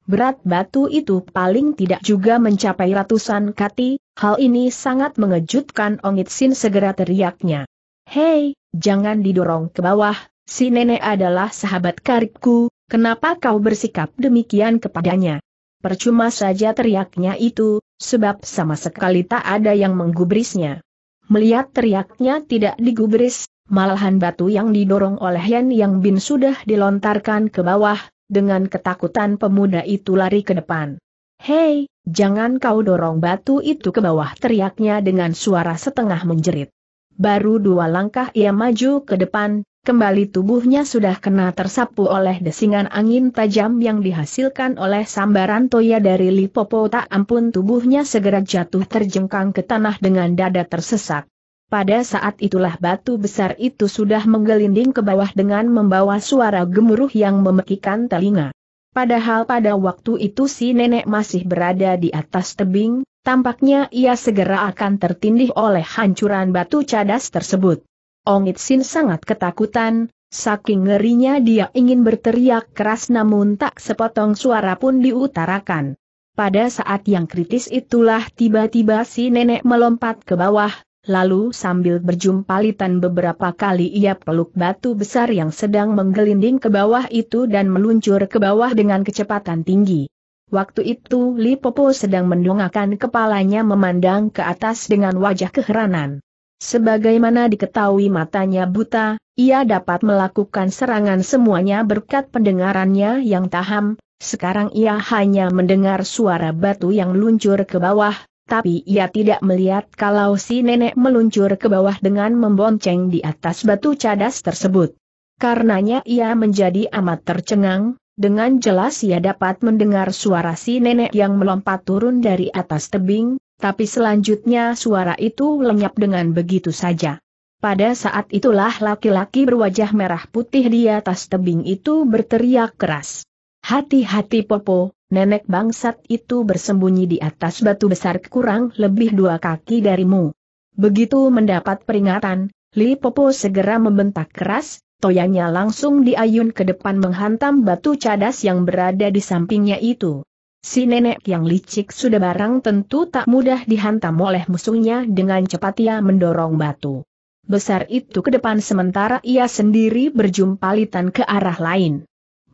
Berat batu itu paling tidak juga mencapai ratusan kati, hal ini sangat mengejutkan Ong Nitsin segera teriaknya. Hei, jangan didorong ke bawah, si nenek adalah sahabat karibku, Kenapa kau bersikap demikian kepadanya? Percuma saja teriaknya itu, sebab sama sekali tak ada yang menggubrisnya. Melihat teriaknya tidak digubris, malahan batu yang didorong oleh Yan Yang Bin sudah dilontarkan ke bawah, dengan ketakutan pemuda itu lari ke depan. Hei, jangan kau dorong batu itu ke bawah teriaknya dengan suara setengah menjerit. Baru dua langkah ia maju ke depan, kembali tubuhnya sudah kena tersapu oleh desingan angin tajam yang dihasilkan oleh sambaran toya dari Lipopo tak ampun tubuhnya segera jatuh terjengkang ke tanah dengan dada tersesak. Pada saat itulah batu besar itu sudah menggelinding ke bawah dengan membawa suara gemuruh yang memekikan telinga. Padahal pada waktu itu si nenek masih berada di atas tebing, tampaknya ia segera akan tertindih oleh hancuran batu cadas tersebut. Ongit Sin sangat ketakutan, saking ngerinya dia ingin berteriak keras namun tak sepotong suara pun diutarakan. Pada saat yang kritis itulah tiba-tiba si nenek melompat ke bawah, lalu sambil berjumpa litan beberapa kali ia peluk batu besar yang sedang menggelinding ke bawah itu dan meluncur ke bawah dengan kecepatan tinggi. Waktu itu Lipopo sedang mendongakkan kepalanya memandang ke atas dengan wajah keheranan. Sebagaimana diketahui matanya buta, ia dapat melakukan serangan semuanya berkat pendengarannya yang taham, sekarang ia hanya mendengar suara batu yang luncur ke bawah, tapi ia tidak melihat kalau si nenek meluncur ke bawah dengan membonceng di atas batu cadas tersebut. Karenanya ia menjadi amat tercengang, dengan jelas ia dapat mendengar suara si nenek yang melompat turun dari atas tebing, tapi selanjutnya suara itu lenyap dengan begitu saja. Pada saat itulah laki-laki berwajah merah putih di atas tebing itu berteriak keras. Hati-hati Popo, nenek bangsat itu bersembunyi di atas batu besar kurang lebih dua kaki darimu. Begitu mendapat peringatan, Li Popo segera membentak keras, toyanya langsung diayun ke depan menghantam batu cadas yang berada di sampingnya itu. Si nenek yang licik sudah barang tentu tak mudah dihantam oleh musuhnya dengan cepat ia mendorong batu besar itu ke depan sementara ia sendiri berjumpa berjumpalitan ke arah lain.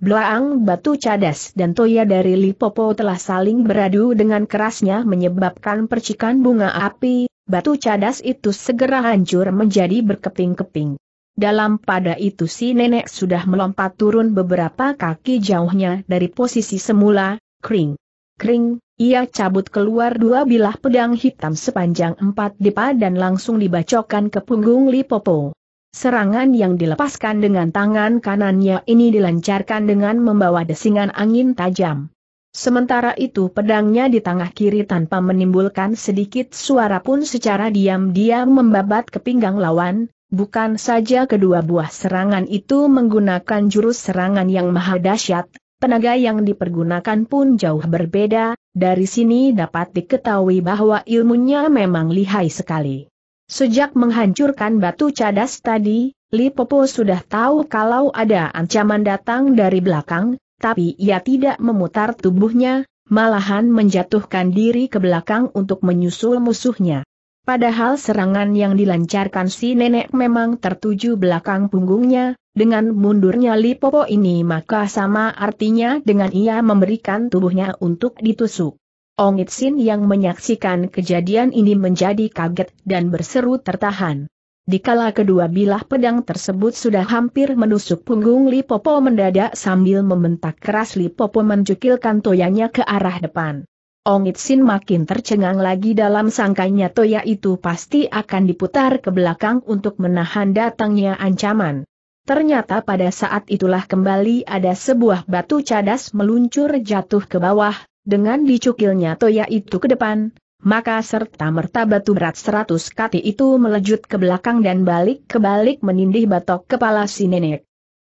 Belaang batu cadas dan toya dari Lipopo telah saling beradu dengan kerasnya menyebabkan percikan bunga api, batu cadas itu segera hancur menjadi berkeping-keping. Dalam pada itu si nenek sudah melompat turun beberapa kaki jauhnya dari posisi semula, Kring. Kring, ia cabut keluar dua bilah pedang hitam sepanjang empat dipa dan langsung dibacokan ke punggung Lipopo. Serangan yang dilepaskan dengan tangan kanannya ini dilancarkan dengan membawa desingan angin tajam. Sementara itu pedangnya di tengah kiri tanpa menimbulkan sedikit suara pun secara diam-diam membabat ke pinggang lawan, bukan saja kedua buah serangan itu menggunakan jurus serangan yang maha dahsyat, Tenaga yang dipergunakan pun jauh berbeda, dari sini dapat diketahui bahwa ilmunya memang lihai sekali. Sejak menghancurkan batu cadas tadi, Li sudah tahu kalau ada ancaman datang dari belakang, tapi ia tidak memutar tubuhnya, malahan menjatuhkan diri ke belakang untuk menyusul musuhnya. Padahal serangan yang dilancarkan si nenek memang tertuju belakang punggungnya, dengan mundurnya Lipopo ini maka sama artinya dengan ia memberikan tubuhnya untuk ditusuk. Ong Itsin yang menyaksikan kejadian ini menjadi kaget dan berseru tertahan. Dikala kedua bilah pedang tersebut sudah hampir menusuk punggung Lipopo mendadak sambil membentak keras Lipopo menjukilkan toyanya ke arah depan. Ongit Sin makin tercengang lagi dalam sangkanya Toya itu pasti akan diputar ke belakang untuk menahan datangnya ancaman. Ternyata pada saat itulah kembali ada sebuah batu cadas meluncur jatuh ke bawah, dengan dicukilnya Toya itu ke depan, maka serta-merta batu berat seratus kati itu melejut ke belakang dan balik ke balik menindih batok kepala si nenek.